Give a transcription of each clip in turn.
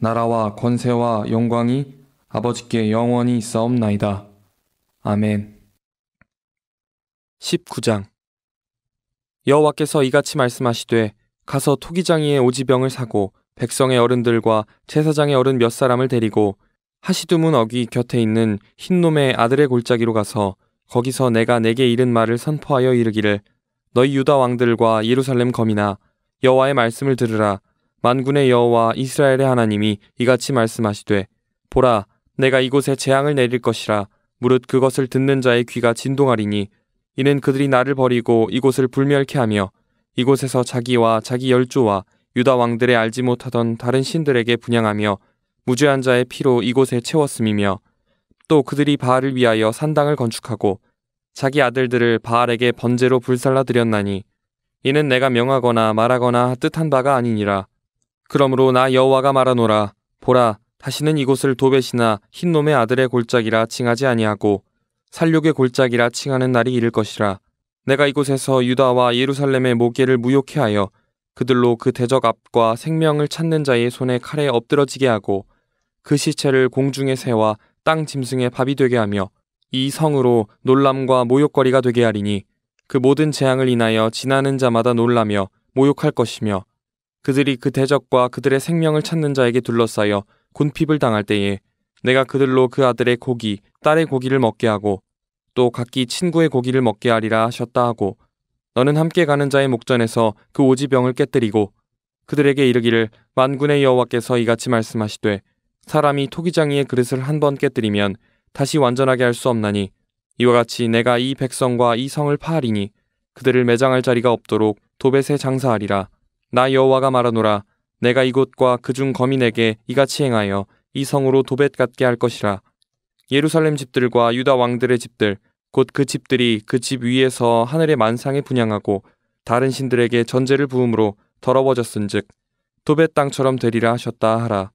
나라와 권세와 영광이 아버지께 영원히 있사옵나이다. 아멘. 19장 여호와께서 이같이 말씀하시되 가서 토기장이의 오지병을 사고 백성의 어른들과 제사장의 어른 몇 사람을 데리고 하시두문 어귀 곁에 있는 흰놈의 아들의 골짜기로 가서 거기서 내가 내게 이른 말을 선포하여 이르기를 너희 유다 왕들과 예루살렘 검이나 여호와의 말씀을 들으라 만군의 여호와 이스라엘의 하나님이 이같이 말씀하시되 보라 내가 이곳에 재앙을 내릴 것이라 무릇 그것을 듣는 자의 귀가 진동하리니 이는 그들이 나를 버리고 이곳을 불멸케 하며 이곳에서 자기와 자기 열조와 유다 왕들의 알지 못하던 다른 신들에게 분양하며 무죄한 자의 피로 이곳에 채웠음이며 또 그들이 바알을 위하여 산당을 건축하고 자기 아들들을 바알에게 번제로 불살라 드렸나니 이는 내가 명하거나 말하거나 뜻한 바가 아니니라 그러므로 나 여호와가 말하노라 보라 다시는 이곳을 도벳이나 흰놈의 아들의 골짜기라 칭하지 아니하고 살육의 골짜기라 칭하는 날이 이를 것이라 내가 이곳에서 유다와 예루살렘의 모계를 무욕해 하여 그들로 그 대적 앞과 생명을 찾는 자의 손에 칼에 엎드러지게 하고 그 시체를 공중의 새와 땅 짐승의 밥이 되게 하며 이 성으로 놀람과 모욕거리가 되게 하리니 그 모든 재앙을 인하여 지나는 자마다 놀라며 모욕할 것이며 그들이 그 대적과 그들의 생명을 찾는 자에게 둘러싸여 군핍을 당할 때에 내가 그들로 그 아들의 고기, 딸의 고기를 먹게 하고 또 각기 친구의 고기를 먹게 하리라 하셨다 하고 너는 함께 가는 자의 목전에서 그 오지병을 깨뜨리고 그들에게 이르기를 만군의 여호와께서 이같이 말씀하시되 사람이 토기장이의 그릇을 한 번 깨뜨리면 다시 완전하게 할 수 없나니 이와 같이 내가 이 백성과 이 성을 파하리니 그들을 매장할 자리가 없도록 도벳에 장사하리라 나 여호와가 말하노라 내가 이곳과 그중 거민에게 이같이 행하여 이 성으로 도벳 같게 할 것이라 예루살렘 집들과 유다 왕들의 집들 곧 그 집들이 그 집 위에서 하늘의 만상에 분양하고 다른 신들에게 전제를 부음으로 더러워졌은즉 도벳 땅처럼 되리라 하셨다 하라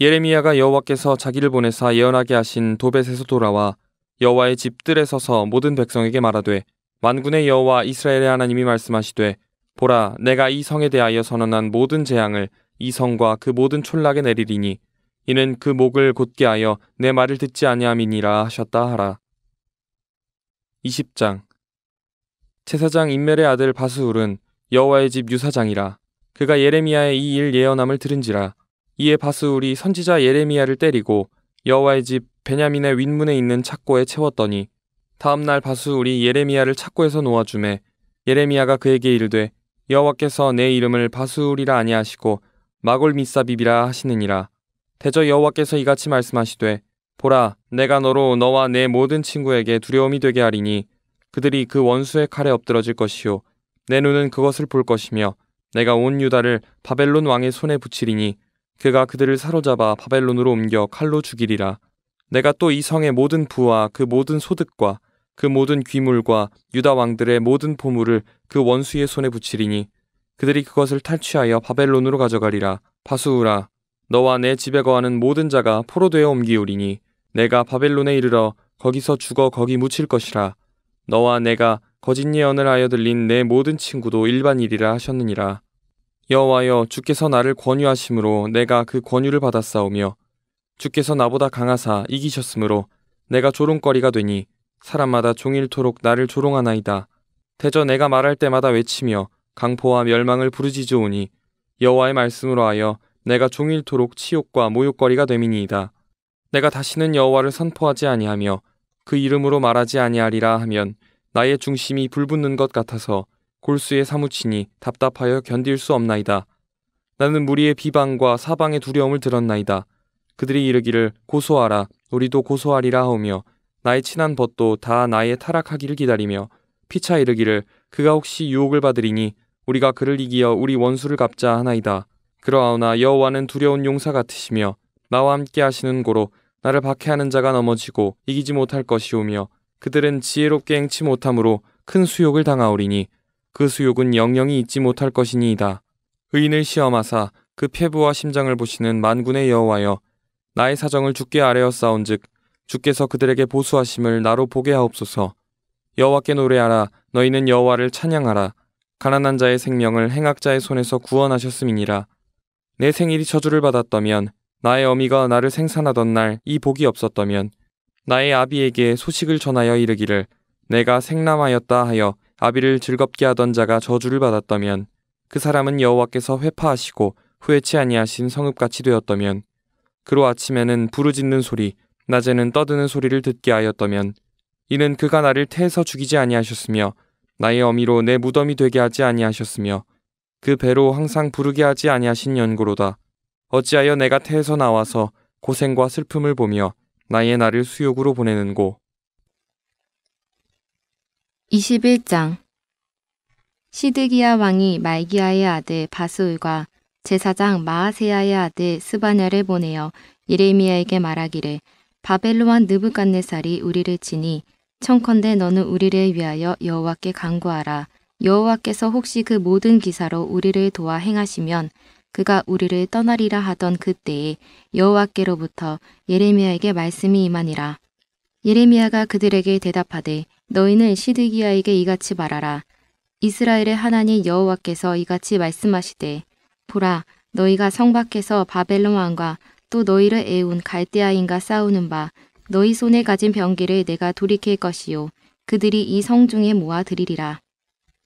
예레미야가 여호와께서 자기를 보내사 예언하게 하신 도벳에서 돌아와 여호와의 집들에 서서 모든 백성에게 말하되 만군의 여호와 이스라엘의 하나님이 말씀하시되 보라, 내가 이 성에 대하여 선언한 모든 재앙을 이 성과 그 모든 촌락에 내리리니 이는 그 목을 곧게 하여 내 말을 듣지 아니함이니라 하셨다 하라. 20장 제사장 임멜의 아들 바스울은 여호와의 집 유사장이라 그가 예레미야의 이 일 예언함을 들은지라 이에 바스울이 선지자 예레미야를 때리고 여호와의 집 베냐민의 윗문에 있는 착고에 채웠더니 다음 날 바스울이 예레미야를 착고에서 놓아주매 예레미야가 그에게 이르되 여호와께서 내 이름을 바수울이라 아니하시고 마골 미사비비라 하시느니라. 대저 여호와께서 이같이 말씀하시되 보라 내가 너로 너와 내 모든 친구에게 두려움이 되게 하리니 그들이 그 원수의 칼에 엎드러질 것이요 내 눈은 그것을 볼 것이며 내가 온 유다를 바벨론 왕의 손에 붙이리니 그가 그들을 사로잡아 바벨론으로 옮겨 칼로 죽이리라 내가 또 이 성의 모든 부와 그 모든 소득과 그 모든 귀물과 유다 왕들의 모든 포물을 그 원수의 손에 붙이리니 그들이 그것을 탈취하여 바벨론으로 가져가리라 파수우라 너와 내 집에 거하는 모든 자가 포로되어 옮기우리니 내가 바벨론에 이르러 거기서 죽어 거기 묻힐 것이라 너와 내가 거짓 예언을 하여 들린 내 모든 친구도 일반일이라 하셨느니라 여호와여 주께서 나를 권유하심으로 내가 그 권유를 받았사오며 주께서 나보다 강하사 이기셨으므로 내가 조롱거리가 되니 사람마다 종일토록 나를 조롱하나이다. 대저 내가 말할 때마다 외치며 강포와 멸망을 부르짖으오니 여호와의 말씀으로 하여 내가 종일토록 치욕과 모욕거리가 됨이니이다. 내가 다시는 여호와를 선포하지 아니하며 그 이름으로 말하지 아니하리라 하면 나의 중심이 불붙는 것 같아서 골수에 사무치니 답답하여 견딜 수 없나이다. 나는 무리의 비방과 사방의 두려움을 들었나이다. 그들이 이르기를 고소하라 우리도 고소하리라 하며 오 나의 친한 벗도 다 나의 타락하기를 기다리며 피차 이르기를 그가 혹시 유혹을 받으리니 우리가 그를 이기어 우리 원수를 갚자 하나이다. 그러하오나 여호와는 두려운 용사 같으시며 나와 함께 하시는 고로 나를 박해하는 자가 넘어지고 이기지 못할 것이오며 그들은 지혜롭게 행치 못함으로 큰 수욕을 당하오리니 그 수욕은 영영이 잊지 못할 것이니이다. 의인을 시험하사 그 폐부와 심장을 보시는 만군의 여호와여 나의 사정을 죽게 아래어 싸운즉 주께서 그들에게 보수하심을 나로 보게 하옵소서. 여호와께 노래하라. 너희는 여호와를 찬양하라. 가난한 자의 생명을 행악자의 손에서 구원하셨음이니라. 내 생일이 저주를 받았다면 나의 어미가 나를 생산하던 날 이 복이 없었다면 나의 아비에게 소식을 전하여 이르기를 내가 생남하였다 하여 아비를 즐겁게 하던 자가 저주를 받았다면 그 사람은 여호와께서 회파하시고 후회치 아니하신 성읍같이 되었다면 그로 아침에는 부르짖는 소리 낮에는 떠드는 소리를 듣게 하였다면 이는 그가 나를 태에서 죽이지 아니하셨으며 나의 어미로 내 무덤이 되게 하지 아니하셨으며 그 배로 항상 부르게 하지 아니하신 연고로다. 어찌하여 내가 태에서 나와서 고생과 슬픔을 보며 나의 나를 수욕으로 보내는고. 21장 시드기야 왕이 말기야의 아들 바스울과 제사장 마아세야의 아들 스바냐를 보내어 이레미야에게 말하기를 바벨로 왕 느부갓네살이 우리를 치니 청컨대 너는 우리를 위하여 여호와께 간구하라. 여호와께서 혹시 그 모든 기사로 우리를 도와 행하시면 그가 우리를 떠나리라 하던 그때에 여호와께로부터 예레미야에게 말씀이 임하니라. 예레미야가 그들에게 대답하되 너희는 시드기야에게 이같이 말하라. 이스라엘의 하나님 여호와께서 이같이 말씀하시되 보라 너희가 성 밖에서 바벨론 왕과 또 너희를 애운 갈대아인과 싸우는 바 너희 손에 가진 병기를 내가 돌이킬 것이요 그들이 이 성중에 모아 드리리라.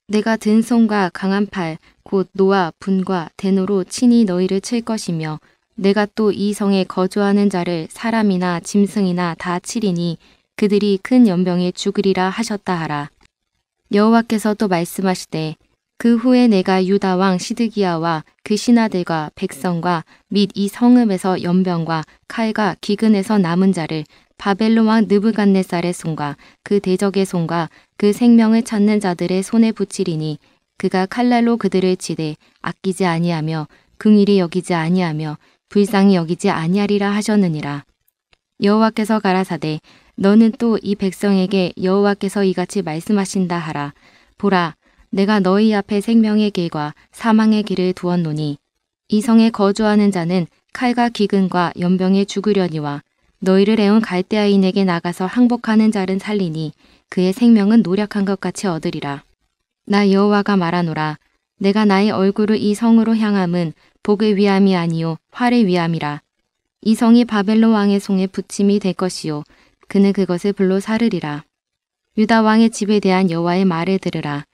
내가 든 손과 강한 팔, 곧노아 분과 대노로 친히 너희를 칠 것이며 내가 또 이 성에 거주하는 자를 사람이나 짐승이나 다 치리니 그들이 큰 연병에 죽으리라 하셨다 하라. 여호와께서 또 말씀하시되 그 후에 내가 유다 왕 시드기야와 그 신하들과 백성과 및 이 성읍에서 연병과 칼과 기근에서 남은 자를 바벨론 왕 느부갓네살의 손과 그 대적의 손과 그 생명을 찾는 자들의 손에 붙이리니 그가 칼날로 그들을 치되 아끼지 아니하며 긍일이 여기지 아니하며 불쌍히 여기지 아니하리라 하셨느니라 여호와께서 가라사대 너는 또 이 백성에게 여호와께서 이같이 말씀하신다 하라 보라 내가 너희 앞에 생명의 길과 사망의 길을 두었노니 이 성에 거주하는 자는 칼과 기근과 연병에 죽으려니와 너희를 애운 갈대아인에게 나가서 항복하는 자를 살리니 그의 생명은 노력한 것 같이 얻으리라. 나 여호와가 말하노라. 내가 나의 얼굴을 이 성으로 향함은 복의 위함이 아니요 활의 위함이라. 이 성이 바벨로 왕의 송에 붙임이 될 것이요 그는 그것을 불로 사르리라. 유다 왕의 집에 대한 여호와의 말을 들으라.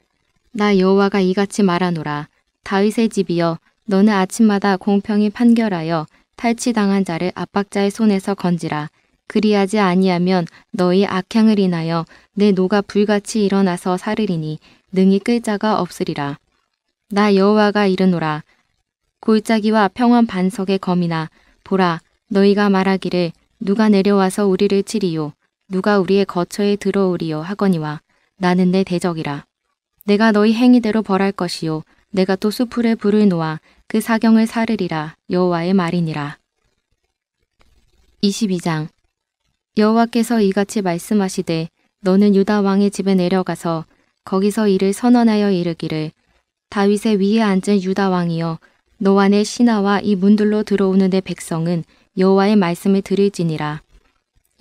나 여호와가 이같이 말하노라. 다윗의 집이여 너는 아침마다 공평히 판결하여 탈취당한 자를 압박자의 손에서 건지라. 그리하지 아니하면 너희 악향을 인하여 내 노가 불같이 일어나서 살으리니 능히 끌 자가 없으리라. 나 여호와가 이르노라. 골짜기와 평원 반석의 검이나 보라 너희가 말하기를 누가 내려와서 우리를 치리요 누가 우리의 거처에 들어오리요 하거니와 나는 내 대적이라. 내가 너희 행위대로 벌할 것이요 내가 또 수풀에 불을 놓아 그 사경을 사르리라 여호와의 말이니라. 22장 여호와께서 이같이 말씀하시되 너는 유다 왕의 집에 내려가서 거기서 이를 선언하여 이르기를 다윗의 위에 앉은 유다 왕이여 너와 내 신하와 이 문들로 들어오는 내 백성은 여호와의 말씀을 드릴지니라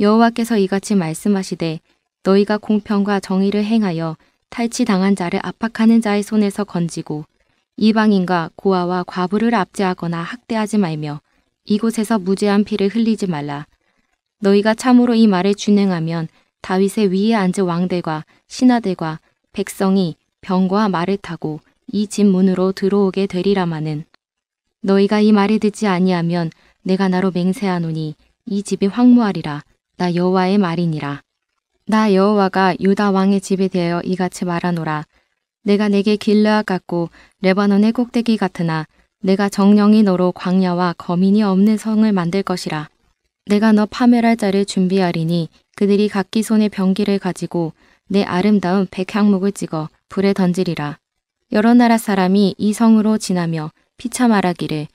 여호와께서 이같이 말씀하시되 너희가 공평과 정의를 행하여 탈취당한 자를 압박하는 자의 손에서 건지고 이방인과 고아와 과부를 압제하거나 학대하지 말며 이곳에서 무죄한 피를 흘리지 말라. 너희가 참으로 이말을 준행하면 다윗의 위에 앉은 왕들과 신하들과 백성이 병과 말을 타고 이 집 문으로 들어오게 되리라마는 너희가 이 말을 듣지 아니하면 내가 나로 맹세하노니 이 집이 황무하리라 나 여호와의 말이니라. 나 여호와가 유다 왕의 집에 대하여 이같이 말하노라. 내가 내게 길르앗 같고 레바논의 꼭대기 같으나 내가 정령이 너로 광야와 거민이 없는 성을 만들 것이라. 내가 너 파멸할 자를 준비하리니 그들이 각기 손에 병기를 가지고 내 아름다운 백향목을 찍어 불에 던지리라. 여러 나라 사람이 이 성으로 지나며 피차 말하기를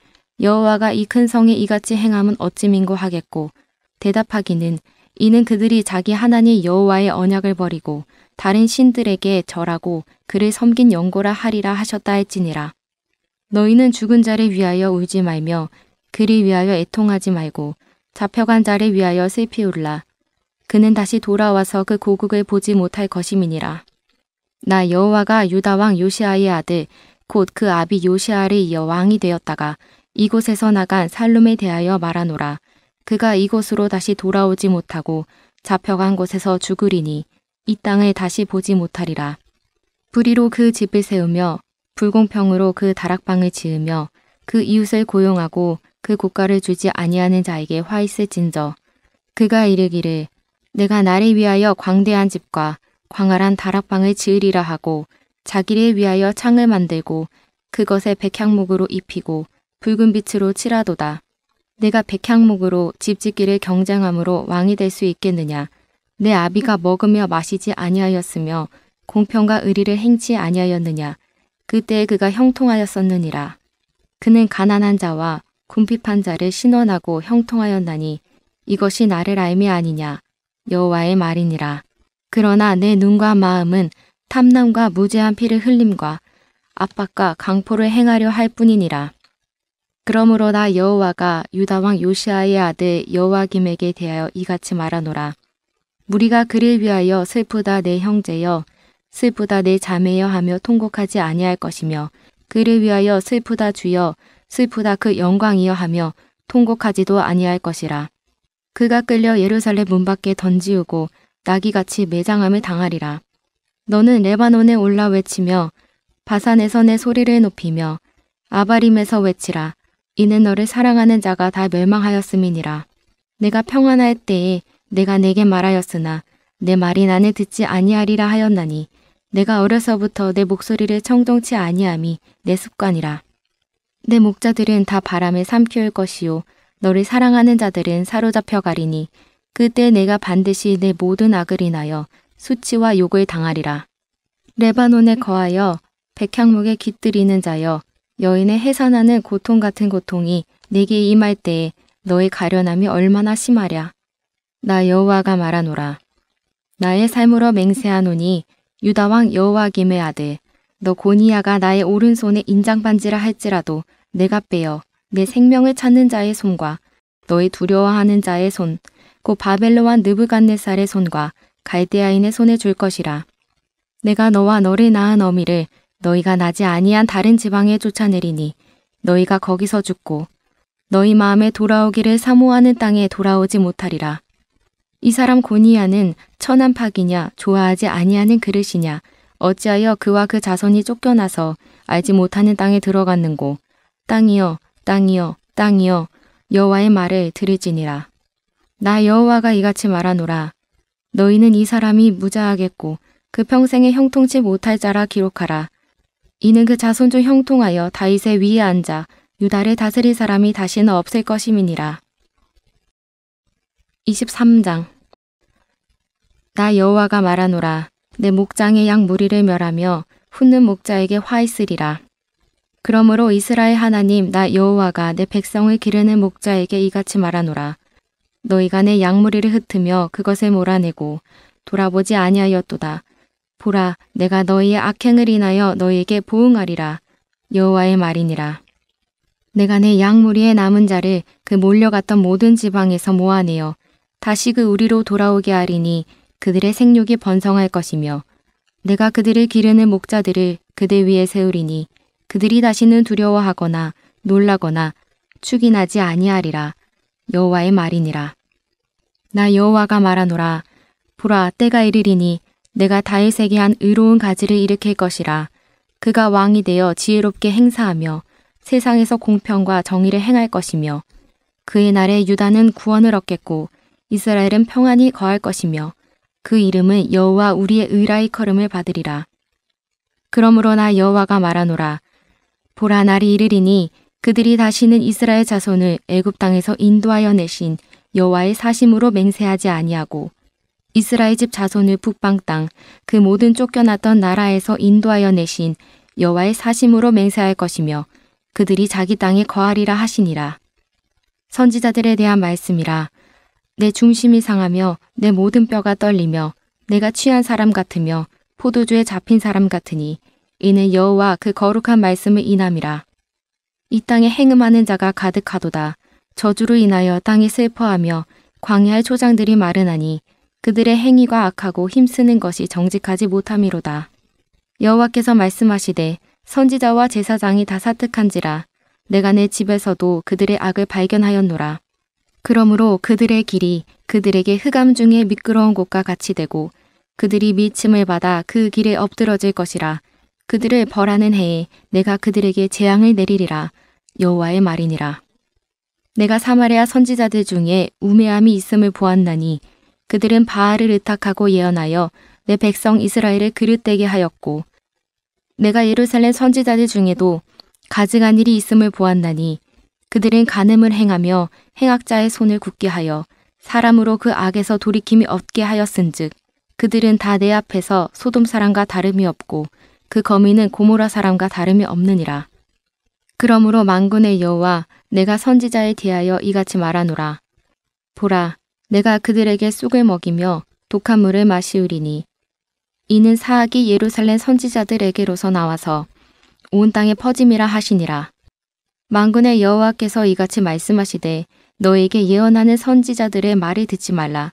여호와가 이 큰 성에 이같이 행함은 어찌 민고 하겠고 대답하기는 이는 그들이 자기 하나님 여호와의 언약을 버리고 다른 신들에게 절하고 그를 섬긴 연고라 하리라 하셨다 했지니라 너희는 죽은 자를 위하여 울지 말며 그를 위하여 애통하지 말고 잡혀간 자를 위하여 슬피 울라. 그는 다시 돌아와서 그 고국을 보지 못할 것임이니라. 나 여호와가 유다 왕 요시아의 아들 곧 그 아비 요시아를 이어 왕이 되었다가 이곳에서 나간 살룸에 대하여 말하노라. 그가 이곳으로 다시 돌아오지 못하고 잡혀간 곳에서 죽으리니 이 땅을 다시 보지 못하리라. 불의로 그 집을 세우며 불공평으로 그 다락방을 지으며 그 이웃을 고용하고 그 국가를 주지 아니하는 자에게 화 있을진저 그가 이르기를 내가 나를 위하여 광대한 집과 광활한 다락방을 지으리라 하고 자기를 위하여 창을 만들고 그것에 백향목으로 입히고 붉은 빛으로 칠하도다. 내가 백향목으로 집짓기를 경쟁함으로 왕이 될 수 있겠느냐. 내 아비가 먹으며 마시지 아니하였으며 공평과 의리를 행치 아니하였느냐. 그때에 그가 형통하였었느니라. 그는 가난한 자와 궁핍한 자를 신원하고 형통하였나니 이것이 나를 알미 아니냐. 여호와의 말이니라. 그러나 내 눈과 마음은 탐남과 무제한 피를 흘림과 압박과 강포를 행하려 할 뿐이니라. 그러므로 나 여호와가 유다 왕 요시아의 아들 여호와김에게 대하여 이같이 말하노라. 무리가 그를 위하여 슬프다 내 형제여 슬프다 내 자매여 하며 통곡하지 아니할 것이며 그를 위하여 슬프다 주여 슬프다 그 영광이여 하며 통곡하지도 아니할 것이라. 그가 끌려 예루살렘 문 밖에 던지우고 나귀같이 매장함을 당하리라. 너는 레바논에 올라 외치며 바산에서 내 소리를 높이며 아바림에서 외치라. 이는 너를 사랑하는 자가 다 멸망하였음이니라. 내가 평안할 때에 내가 내게 말하였으나 내 말이 나는 듣지 아니하리라 하였나니 내가 어려서부터 내 목소리를 청동치 아니함이 내 습관이라. 내 목자들은 다 바람에 삼켜올 것이요 너를 사랑하는 자들은 사로잡혀 가리니 그때 내가 반드시 내 모든 악을 인하여 수치와 욕을 당하리라. 레바논에 거하여 백향목에 깃들이는 자여 여인의 해산하는 고통 같은 고통이 네게 임할 때에 너의 가련함이 얼마나 심하랴. 나 여호와가 말하노라. 나의 삶으로 맹세하노니 유다왕 여호와김의 아들 너 고니야가 나의 오른손에 인장반지라 할지라도 내가 빼어 내 생명을 찾는 자의 손과 너의 두려워하는 자의 손, 곧 바벨로왕 느부갓네살의 손과 갈대아인의 손에 줄 것이라. 내가 너와 너를 낳은 어미를 너희가 나지 아니한 다른 지방에 쫓아내리니 너희가 거기서 죽고 너희 마음에 돌아오기를 사모하는 땅에 돌아오지 못하리라. 이 사람 고니아는 천한 파기냐 좋아하지 아니하는 그릇이냐 어찌하여 그와 그 자손이 쫓겨나서 알지 못하는 땅에 들어갔는고 땅이여 땅이여 땅이여 여호와의 말을 들을지니라. 나 여호와가 이같이 말하노라. 너희는 이 사람이 무자하겠고 그 평생에 형통치 못할 자라 기록하라. 이는 그 자손 중 형통하여 다윗의 위에 앉아 유다를 다스릴 사람이 다시는 없을 것임이니라. 23장 나 여호와가 말하노라 내 목장의 양 무리를 멸하며 훗는 목자에게 화 있으리라. 그러므로 이스라엘 하나님 나 여호와가 내 백성을 기르는 목자에게 이같이 말하노라. 너희가 내 양무리를 흩으며 그것을 몰아내고 돌아보지 아니하였도다. 보라, 내가 너희의 악행을 인하여 너희에게 보응하리라. 여호와의 말이니라. 내가 내 양무리의 남은 자를 그 몰려갔던 모든 지방에서 모아내어 다시 그 우리로 돌아오게 하리니 그들의 생육이 번성할 것이며 내가 그들을 기르는 목자들을 그들 위에 세우리니 그들이 다시는 두려워하거나 놀라거나 축이 나지 아니하리라. 여호와의 말이니라. 나 여호와가 말하노라. 보라 때가 이르리니 내가 다윗에게 한 의로운 가지를 일으킬 것이라. 그가 왕이 되어 지혜롭게 행사하며 세상에서 공평과 정의를 행할 것이며 그의 날에 유다는 구원을 얻겠고 이스라엘은 평안히 거할 것이며 그 이름은 여호와 우리의 의라의 걸음을 받으리라. 그러므로 나 여호와가 말하노라. 보라 날이 이르리니 그들이 다시는 이스라엘 자손을 애굽 땅에서 인도하여 내신 여호와의 사심으로 맹세하지 아니하고 이스라엘 집 자손을 북방 땅 그 모든 쫓겨났던 나라에서 인도하여 내신 여호와의 사심으로 맹세할 것이며 그들이 자기 땅에 거하리라 하시니라. 선지자들에 대한 말씀이라. 내 중심이 상하며 내 모든 뼈가 떨리며 내가 취한 사람 같으며 포도주에 잡힌 사람 같으니 이는 여호와 그 거룩한 말씀을 인함이라. 이 땅에 행음하는 자가 가득하도다. 저주로 인하여 땅이 슬퍼하며 광야의 초장들이 마르나니 그들의 행위가 악하고 힘쓰는 것이 정직하지 못함이로다. 여호와께서 말씀하시되 선지자와 제사장이 다 사특한지라 내가 내 집에서도 그들의 악을 발견하였노라. 그러므로 그들의 길이 그들에게 흑암 중에 미끄러운 곳과 같이 되고 그들이 미침을 받아 그 길에 엎드러질 것이라 그들을 벌하는 해에 내가 그들에게 재앙을 내리리라 여호와의 말이니라. 내가 사마리아 선지자들 중에 우매함이 있음을 보았나니 그들은 바알을 의탁하고 예언하여 내 백성 이스라엘을 그릇되게 하였고 내가 예루살렘 선지자들 중에도 가증한 일이 있음을 보았나니 그들은 간음을 행하며 행악자의 손을 굳게 하여 사람으로 그 악에서 돌이킴이 없게 하였은즉 그들은 다 내 앞에서 소돔 사람과 다름이 없고 그거미는 고모라 사람과 다름이 없느니라. 그러므로 망군의 여호와 내가 선지자에 대하여 이같이 말하노라. 보라, 내가 그들에게 쑥을 먹이며 독한 물을 마시우리니 이는 사악이 예루살렘 선지자들에게로서 나와서 온 땅에 퍼짐이라 하시니라. 망군의 여호와께서 이같이 말씀하시되 너에게 예언하는 선지자들의 말을 듣지 말라.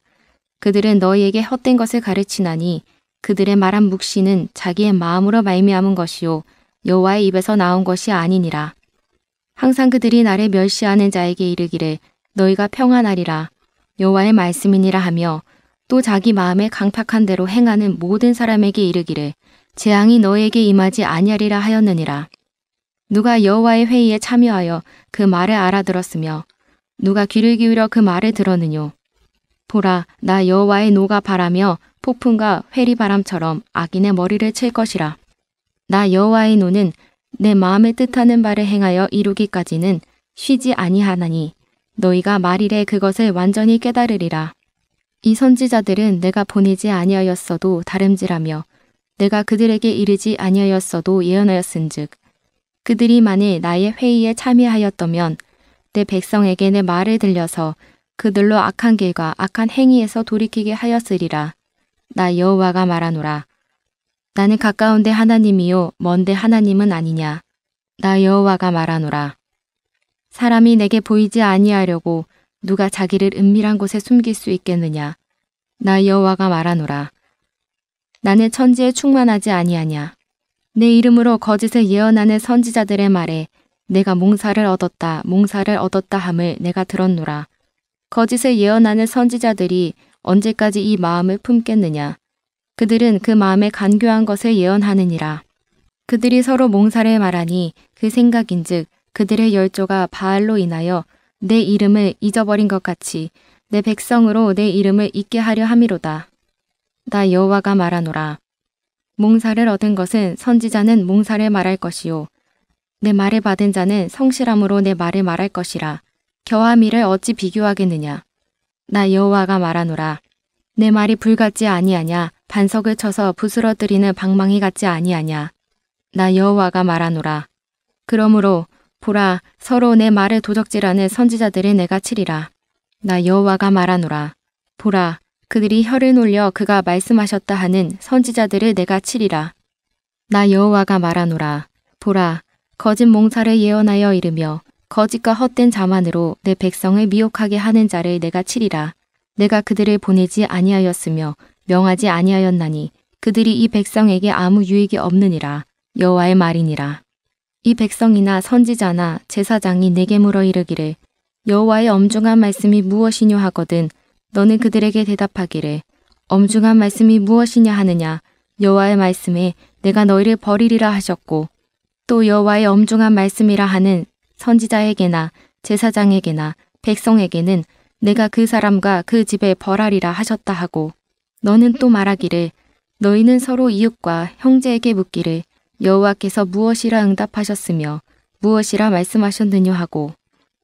그들은 너희에게 헛된 것을 가르치나니 그들의 말한 묵시는 자기의 마음으로 말미암은 것이요 여호와의 입에서 나온 것이 아니니라. 항상 그들이 나를 멸시하는 자에게 이르기를 너희가 평안하리라. 여호와의 말씀이니라 하며 또 자기 마음에 강팍한 대로 행하는 모든 사람에게 이르기를 재앙이 너에게 임하지 아니하리라 하였느니라. 누가 여호와의 회의에 참여하여 그 말을 알아들었으며 누가 귀를 기울여 그 말을 들었느뇨. 보라 나 여호와의 노가 바라며 폭풍과 회리 바람처럼 악인의 머리를 칠 것이라. 나 여호와의 노는 내 마음을 뜻하는 바를 행하여 이루기까지는 쉬지 아니하나니 너희가 말일에 그것을 완전히 깨달으리라. 이 선지자들은 내가 보내지 아니하였어도 다름지라며 내가 그들에게 이르지 아니하였어도 예언하였은즉 그들이 만일 나의 회의에 참여하였다면 내 백성에게 내 말을 들려서 그들로 악한 길과 악한 행위에서 돌이키게 하였으리라. 나 여호와가 말하노라. 나는 가까운데 하나님이요 먼데 하나님은 아니냐. 나 여호와가 말하노라. 사람이 내게 보이지 아니하려고 누가 자기를 은밀한 곳에 숨길 수 있겠느냐. 나 여호와가 말하노라. 나는 천지에 충만하지 아니하냐. 내 이름으로 거짓에 예언하는 선지자들의 말에 내가 몽사를 얻었다, 몽사를 얻었다 함을 내가 들었노라. 거짓에 예언하는 선지자들이 언제까지 이 마음을 품겠느냐. 그들은 그 마음에 간교한 것을 예언하느니라. 그들이 서로 몽사를 말하니 그 생각인즉 그들의 열조가 바알로 인하여 내 이름을 잊어버린 것 같이 내 백성으로 내 이름을 잊게 하려 함이로다. 나 여호와가 말하노라. 몽사를 얻은 것은 선지자는 몽사를 말할 것이요. 내 말을 받은 자는 성실함으로 내 말을 말할 것이라. 겨함미를 어찌 비교하겠느냐. 나 여호와가 말하노라. 내 말이 불같지 아니하냐. 반석을 쳐서 부스러뜨리는 방망이 같지 아니하냐. 나 여호와가 말하노라. 그러므로 보라 서로 내 말을 도적질하는 선지자들을 내가 치리라. 나 여호와가 말하노라. 보라 그들이 혀를 놀려 그가 말씀하셨다 하는 선지자들을 내가 치리라. 나 여호와가 말하노라. 보라 거짓 몽사를 예언하여 이르며 거짓과 헛된 자만으로 내 백성을 미혹하게 하는 자를 내가 치리라. 내가 그들을 보내지 아니하였으며 명하지 아니하였나니 그들이 이 백성에게 아무 유익이 없느니라. 여호와의 말이니라. 이 백성이나 선지자나 제사장이 내게 물어 이르기를 여호와의 엄중한 말씀이 무엇이뇨 하거든 너는 그들에게 대답하기를 엄중한 말씀이 무엇이냐 하느냐 여호와의 말씀에 내가 너희를 버리리라 하셨고 또 여호와의 엄중한 말씀이라 하는 선지자에게나 제사장에게나 백성에게는 내가 그 사람과 그 집에 벌하리라 하셨다 하고 너는 또 말하기를 너희는 서로 이웃과 형제에게 묻기를 여호와께서 무엇이라 응답하셨으며 무엇이라 말씀하셨느냐 하고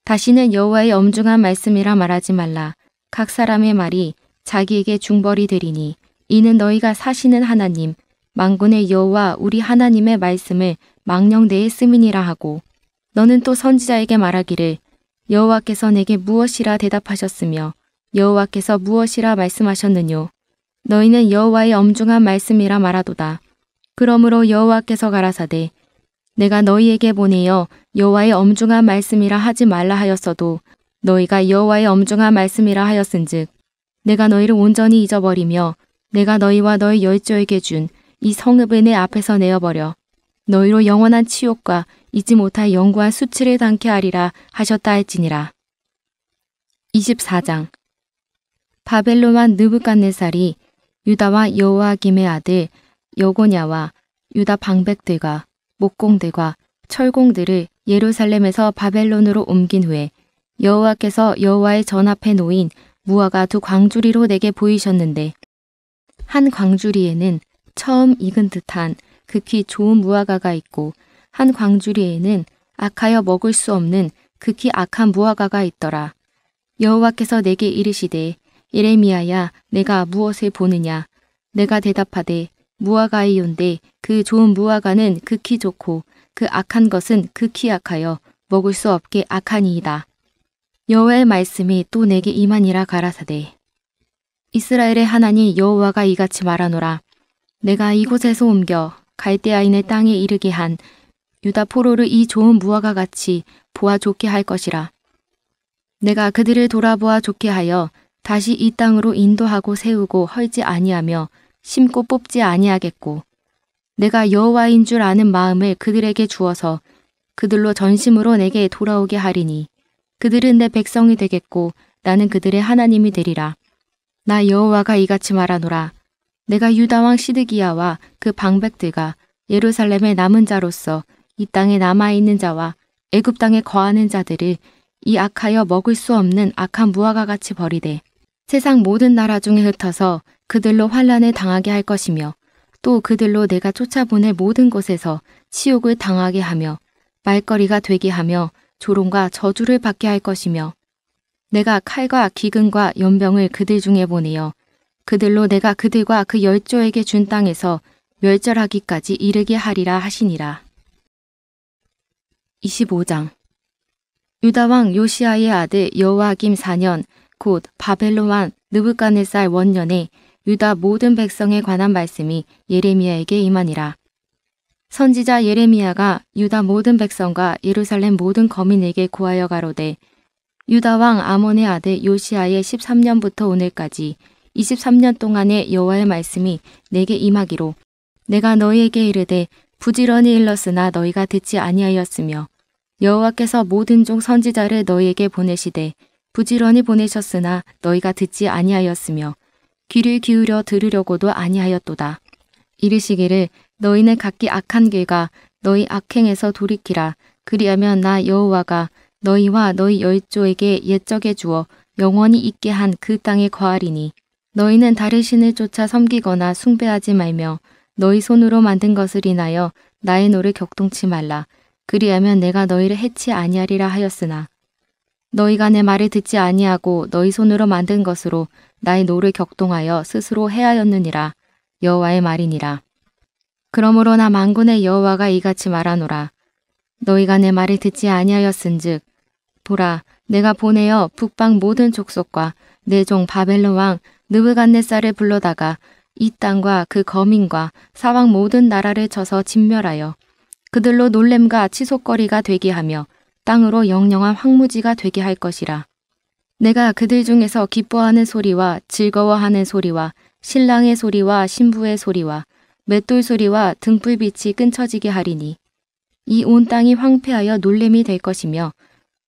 다시는 여호와의 엄중한 말씀이라 말하지 말라 각 사람의 말이 자기에게 중벌이 되리니 이는 너희가 사시는 하나님 망군의 여호와 우리 하나님의 말씀을 망령되에 쓰민이라 하고 너는 또 선지자에게 말하기를 여호와께서 내게 무엇이라 대답하셨으며 여호와께서 무엇이라 말씀하셨느뇨 너희는 여호와의 엄중한 말씀이라 말하도다 그러므로 여호와께서 가라사대 내가 너희에게 보내어 여호와의 엄중한 말씀이라 하지 말라 하였어도 너희가 여호와의 엄중한 말씀이라 하였은즉 내가 너희를 온전히 잊어버리며 내가 너희와 너희 열조에게 준 이성읍의내 앞에서 내어버려 너희로 영원한 치욕과 잊지 못할 영구한 수치를 당케 하리라 하셨다 할지니라. 24장 바벨로만 느부갓네살이 유다와 여호와김의 아들 여고냐와 유다 방백들과 목공들과 철공들을 예루살렘에서 바벨론으로 옮긴 후에 여호와께서 여호와의 전 앞에 놓인 무화가 두 광주리로 내게 보이셨는데 한 광주리에는 처음 익은 듯한 극히 좋은 무화과가 있고 한 광주리에는 악하여 먹을 수 없는 극히 악한 무화과가 있더라. 여호와께서 내게 이르시되 예레미야야 내가 무엇을 보느냐 내가 대답하되 무화과이온데 그 좋은 무화과는 극히 좋고 그 악한 것은 극히 악하여 먹을 수 없게 악하니이다. 여호와의 말씀이 또 내게 임하니라 가라사대. 이스라엘의 하나님 여호와가 이같이 말하노라. 내가 이곳에서 옮겨 갈대아인의 땅에 이르게 한 유다 포로를 이 좋은 무화과 같이 보아 좋게 할 것이라. 내가 그들을 돌아보아 좋게 하여 다시 이 땅으로 인도하고 세우고 헐지 아니하며 심고 뽑지 아니하겠고 내가 여호와인 줄 아는 마음을 그들에게 주어서 그들로 전심으로 내게 돌아오게 하리니 그들은 내 백성이 되겠고 나는 그들의 하나님이 되리라. 나 여호와가 이같이 말하노라. 내가 유다 왕 시드기야와 그 방백들과 예루살렘의 남은 자로서 이 땅에 남아 있는 자와 애굽 땅에 거하는 자들을 이 악하여 먹을 수 없는 악한 무화과 같이 버리되 세상 모든 나라 중에 흩어서 그들로 환란을 당하게 할 것이며 또 그들로 내가 쫓아보낼 모든 곳에서 치욕을 당하게 하며 말거리가 되게 하며 조롱과 저주를 받게 할 것이며 내가 칼과 기근과 연병을 그들 중에 보내어 그들로 내가 그들과 그 열조에게 준 땅에서 멸절하기까지 이르게 하리라 하시니라. 25장 유다왕 요시아의 아들 여호와김 4년 곧 바벨로왕 느부갓네살 원년에 유다 모든 백성에 관한 말씀이 예레미야에게 임하니라. 선지자 예레미야가 유다 모든 백성과 예루살렘 모든 거민에게 구하여 가로되 유다 왕 아몬의 아들 요시아의 13년부터 오늘까지 23년 동안의 여호와의 말씀이 내게 임하기로 내가 너희에게 이르되 부지런히 일렀으나 너희가 듣지 아니하였으며 여호와께서 모든 종 선지자를 너희에게 보내시되 부지런히 보내셨으나 너희가 듣지 아니하였으며 귀를 기울여 들으려고도 아니하였도다. 이르시기를 너희는 각기 악한 길과 너희 악행에서 돌이키라. 그리하면 나 여호와가 너희와 너희 열조에게 옛적에 주어 영원히 있게 한 그 땅에 거하리니 너희는 다른 신을 쫓아 섬기거나 숭배하지 말며 너희 손으로 만든 것을 인하여 나의 노를 격동치 말라. 그리하면 내가 너희를 해치 아니하리라 하였으나 너희가 내 말을 듣지 아니하고 너희 손으로 만든 것으로 나의 노를 격동하여 스스로 해하였느니라 여호와의 말이니라. 그러므로 나 만군의 여호와가 이같이 말하노라. 너희가 내 말을 듣지 아니하였은즉 보라 내가 보내어 북방 모든 족속과 내 종 바벨론 왕느브갓네살을 불러다가 이 땅과 그 거민과 사방 모든 나라를 쳐서 진멸하여 그들로 놀램과 치솟거리가 되게 하며 땅으로 영영한 황무지가 되게 할 것이라. 내가 그들 중에서 기뻐하는 소리와 즐거워하는 소리와 신랑의 소리와 신부의 소리와 맷돌 소리와 등불빛이 끊쳐지게 하리니 이 온 땅이 황폐하여 놀림이 될 것이며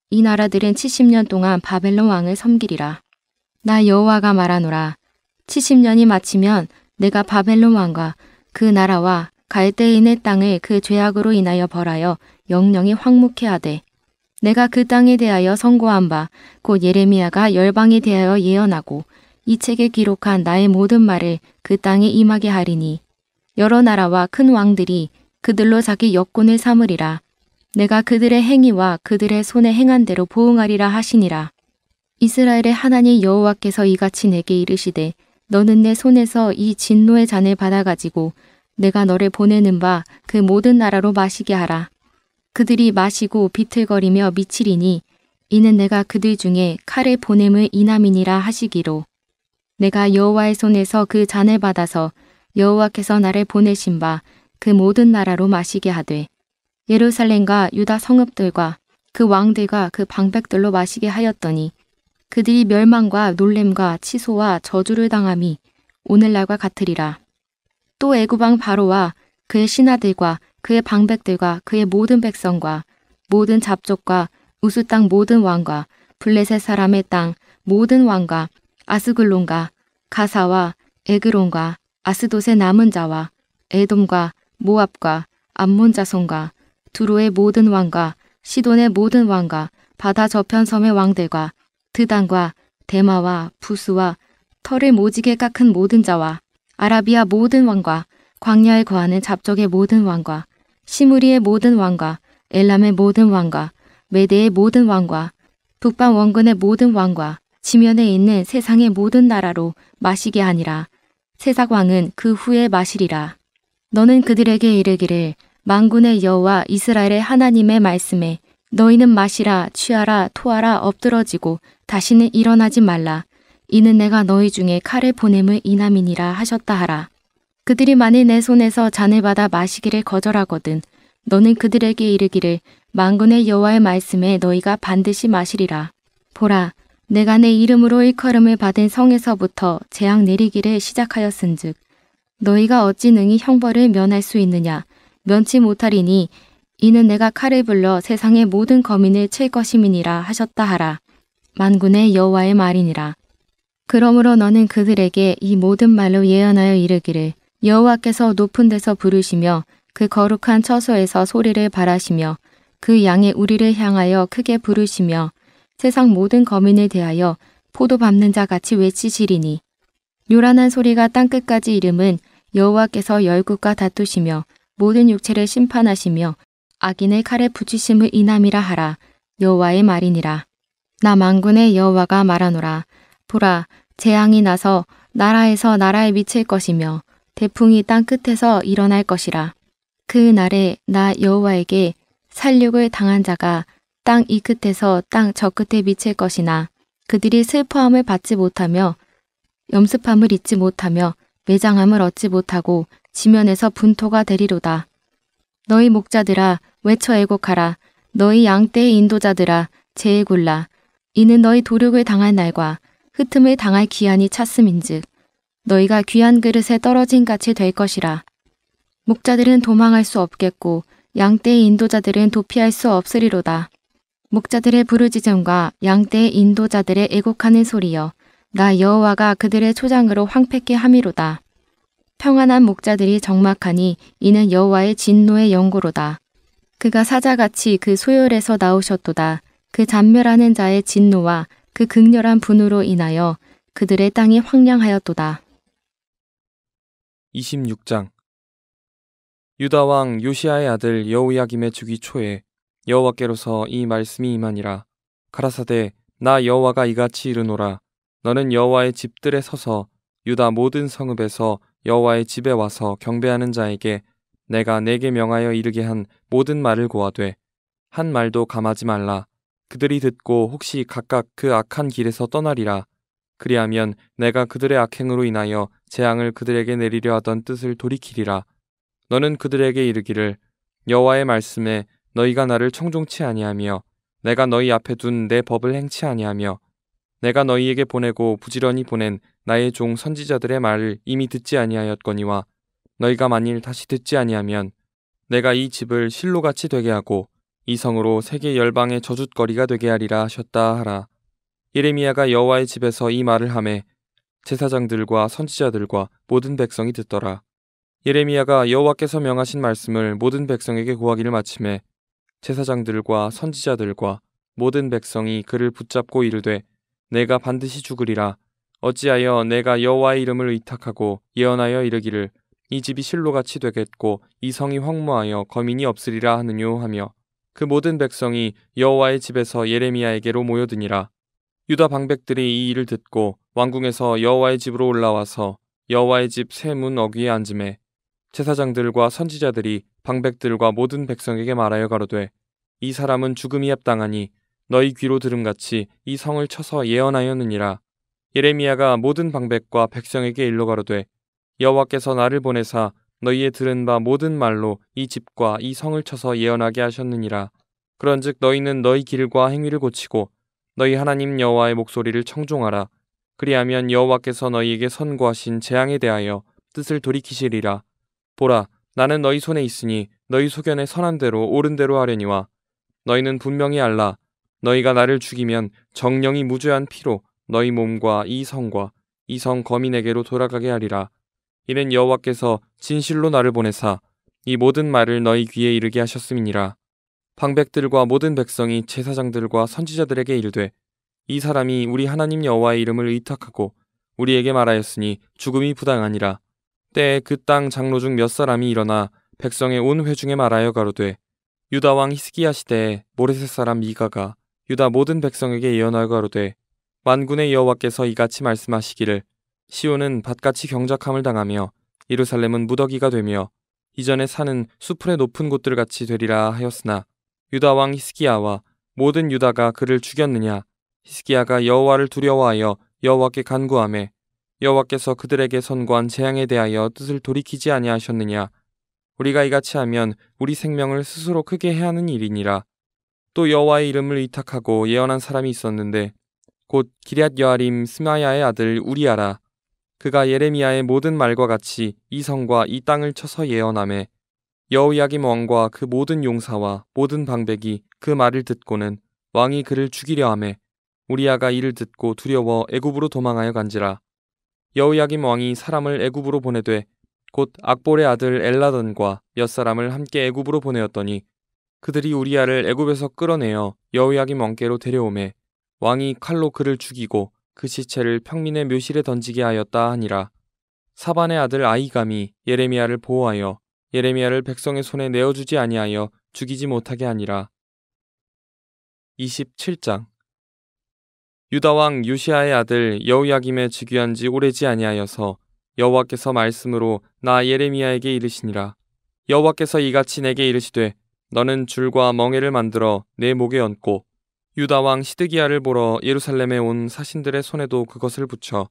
이 나라들은 70년 동안 바벨론 왕을 섬기리라. 나 여호와가 말하노라. 70년이 마치면 내가 바벨론 왕과 그 나라와 갈대인의 땅을 그 죄악으로 인하여 벌하여 영영이 황묵해 하되 내가 그 땅에 대하여 선고한 바 곧 예레미야가 열방에 대하여 예언하고 이 책에 기록한 나의 모든 말을 그 땅에 임하게 하리니 여러 나라와 큰 왕들이 그들로 자기 여권을 삼으리라 내가 그들의 행위와 그들의 손에 행한 대로 보응하리라 하시니라 이스라엘의 하나님 여호와께서 이같이 내게 이르시되 너는 내 손에서 이 진노의 잔을 받아 가지고 내가 너를 보내는 바 그 모든 나라로 마시게 하라 그들이 마시고 비틀거리며 미치리니 이는 내가 그들 중에 칼에 보냄을 이남이니라 하시기로 내가 여호와의 손에서 그 잔을 받아서 여호와께서 나를 보내신 바 그 모든 나라로 마시게 하되 예루살렘과 유다 성읍들과 그 왕들과 그 방백들로 마시게 하였더니 그들이 멸망과 놀램과 치소와 저주를 당함이 오늘날과 같으리라 또 애굽왕 바로와 그의 신하들과 그의 방백들과 그의 모든 백성과 모든 잡족과 우수 땅 모든 왕과 블레셋 사람의 땅 모든 왕과 아스글론과 가사와 에그론과 아스돗의 남은 자와 에돔과 모압과 암몬 자손과 두로의 모든 왕과 시돈의 모든 왕과 바다 저편 섬의 왕들과 드단과 대마와 부스와 털을 모지게 깎은 모든 자와 아라비아 모든 왕과 광야에 거하는 잡족의 모든 왕과 시무리의 모든 왕과 엘람의 모든 왕과 메대의 모든 왕과 북방 원근의 모든 왕과 지면에 있는 세상의 모든 나라로 마시게 하니라. 세상 왕은 그 후에 마시리라. 너는 그들에게 이르기를 망군의 여호와 이스라엘의 하나님의 말씀에 너희는 마시라 취하라 토하라 엎드러지고 다시는 일어나지 말라 이는 내가 너희 중에 칼을 보냄을 인함이니라 하셨다 하라. 그들이 만일 내 손에서 잔을 받아 마시기를 거절하거든 너는 그들에게 이르기를 만군의 여호와의 말씀에 너희가 반드시 마시리라. 보라, 내가 내 이름으로 일컬음을 받은 성에서부터 재앙 내리기를 시작하였은즉 너희가 어찌 능히 형벌을 면할 수 있느냐 면치 못하리니 이는 내가 칼을 불러 세상의 모든 거민을 칠 것임이니라 하셨다 하라. 만군의 여호와의 말이니라. 그러므로 너는 그들에게 이 모든 말로 예언하여 이르기를 여호와께서 높은 데서 부르시며 그 거룩한 처소에서 소리를 바라시며 그 양의 우리를 향하여 크게 부르시며 세상 모든 거민에 대하여 포도 밟는 자 같이 외치시리니 요란한 소리가 땅끝까지 이름은 여호와께서 열국과 다투시며 모든 육체를 심판하시며 악인의 칼에 붙이심을 인함이라 하라 여호와의 말이니라 나 만군의 여호와가 말하노라 보라 재앙이 나서 나라에서 나라에 미칠 것이며 대풍이 땅 끝에서 일어날 것이라. 그 날에 나 여호와에게 살육을 당한 자가 땅 이 끝에서 땅 저 끝에 미칠 것이나 그들이 슬퍼함을 받지 못하며 염습함을 잊지 못하며 매장함을 얻지 못하고 지면에서 분토가 되리로다. 너희 목자들아 외쳐 애곡하라. 너희 양떼의 인도자들아 재에 굴라. 이는 너희 도륙을 당할 날과 흩음을 당할 기한이 찼음인즉 너희가 귀한 그릇에 떨어진 같이 될 것이라. 목자들은 도망할 수 없겠고 양떼의 인도자들은 도피할 수 없으리로다. 목자들의 부르짖음과 양떼의 인도자들의 애곡하는 소리여 나 여호와가 그들의 초장으로 황폐케 함이로다. 평안한 목자들이 적막하니 이는 여호와의 진노의 연고로다. 그가 사자같이 그 소열에서 나오셨도다. 그 잔멸하는 자의 진노와 그 극렬한 분으로 인하여 그들의 땅이 황량하였도다. 26장 유다 왕 요시아의 아들 여호야김의 주기 초에 여호와께로서 이 말씀이 임하니라 가라사대 나 여호와가 이같이 이르노라 너는 여호와의 집들에 서서 유다 모든 성읍에서 여호와의 집에 와서 경배하는 자에게 내가 내게 명하여 이르게 한 모든 말을 고하되 한 말도 감하지 말라 그들이 듣고 혹시 각각 그 악한 길에서 떠나리라 그리하면 내가 그들의 악행으로 인하여 재앙을 그들에게 내리려 하던 뜻을 돌이키리라. 너는 그들에게 이르기를 여호와의 말씀에 너희가 나를 청종치 아니하며 내가 너희 앞에 둔 내 법을 행치 아니하며 내가 너희에게 보내고 부지런히 보낸 나의 종 선지자들의 말을 이미 듣지 아니하였거니와 너희가 만일 다시 듣지 아니하면 내가 이 집을 실로같이 되게 하고 이 성으로 세계 열방의 저줏거리가 되게 하리라 하셨다 하라. 예레미야가 여호와의 집에서 이 말을 함에 제사장들과 선지자들과 모든 백성이 듣더라. 예레미야가 여호와께서 명하신 말씀을 모든 백성에게 구하기를 마침에 제사장들과 선지자들과 모든 백성이 그를 붙잡고 이르되 내가 반드시 죽으리라 어찌하여 내가 여호와의 이름을 의탁하고 예언하여 이르기를 이 집이 실로같이 되겠고 이 성이 황무하여 거민이 없으리라 하느뇨 하며 그 모든 백성이 여호와의 집에서 예레미야에게로 모여드니라 유다 방백들이 이 일을 듣고 왕궁에서 여호와의 집으로 올라와서 여호와의 집 세 문 어귀에 앉음에 제사장들과 선지자들이 방백들과 모든 백성에게 말하여 가로되 이 사람은 죽음이 합당하니 너희 귀로 들음같이 이 성을 쳐서 예언하였느니라 예레미야가 모든 방백과 백성에게 일러 가로되 여호와께서 나를 보내사 너희의 들은 바 모든 말로 이 집과 이 성을 쳐서 예언하게 하셨느니라 그런즉 너희는 너희 길과 행위를 고치고 너희 하나님 여호와의 목소리를 청종하라. 그리하면 여호와께서 너희에게 선고하신 재앙에 대하여 뜻을 돌이키시리라. 보라, 나는 너희 손에 있으니 너희 소견에 선한 대로 옳은 대로 하려니와 너희는 분명히 알라. 너희가 나를 죽이면 정령이 무죄한 피로 너희 몸과 이 성과 이성 거민에게로 돌아가게 하리라. 이는 여호와께서 진실로 나를 보내사 이 모든 말을 너희 귀에 이르게 하셨음이니라. 방백들과 모든 백성이 제사장들과 선지자들에게 이르되 이 사람이 우리 하나님 여호와의 이름을 의탁하고 우리에게 말하였으니 죽음이 부당하니라 때에 그 땅 장로 중 몇 사람이 일어나 백성의 온 회중에 말하여 가로되 유다 왕 히스기야 시대에 모레셋 사람 미가가 유다 모든 백성에게 예언하여 가로되 만군의 여호와께서 이같이 말씀하시기를 시온은 밭같이 경작함을 당하며 이루살렘은 무더기가 되며 이전에 산은 수풀의 높은 곳들 같이 되리라 하였으나 유다 왕 히스기야와 모든 유다가 그를 죽였느냐 히스기야가 여호와를 두려워하여 여호와께 간구함에 여호와께서 그들에게 선고한 재앙에 대하여 뜻을 돌이키지 아니하셨느냐 우리가 이같이 하면 우리 생명을 스스로 크게 해하는 일이니라 또 여호와의 이름을 위탁하고 예언한 사람이 있었는데 곧 기럇 여아림 스마야의 아들 우리아라 그가 예레미야의 모든 말과 같이 이 성과 이 땅을 쳐서 예언함에 여호야김 왕과 그 모든 용사와 모든 방백이 그 말을 듣고는 왕이 그를 죽이려 함에 우리아가 이를 듣고 두려워 애굽으로 도망하여 간지라 여호야김 왕이 사람을 애굽으로 보내되 곧 악볼의 아들 엘라던과 몇 사람을 함께 애굽으로 보내었더니 그들이 우리아를 애굽에서 끌어내어 여호야김 왕께로 데려오매 왕이 칼로 그를 죽이고 그 시체를 평민의 묘실에 던지게 하였다 하니라 사반의 아들 아이감이 예레미야를 보호하여 예레미야를 백성의 손에 내어주지 아니하여 죽이지 못하게 하니라. 27장 유다왕 유시아의 아들 여우야김에 즉위한 지 오래지 아니하여서 여호와께서 말씀으로 나 예레미야에게 이르시니라. 여호와께서 이같이 내게 이르시되 너는 줄과 멍에를 만들어 내 목에 얹고 유다 왕 시드기야를 보러 예루살렘에 온 사신들의 손에도 그것을 붙여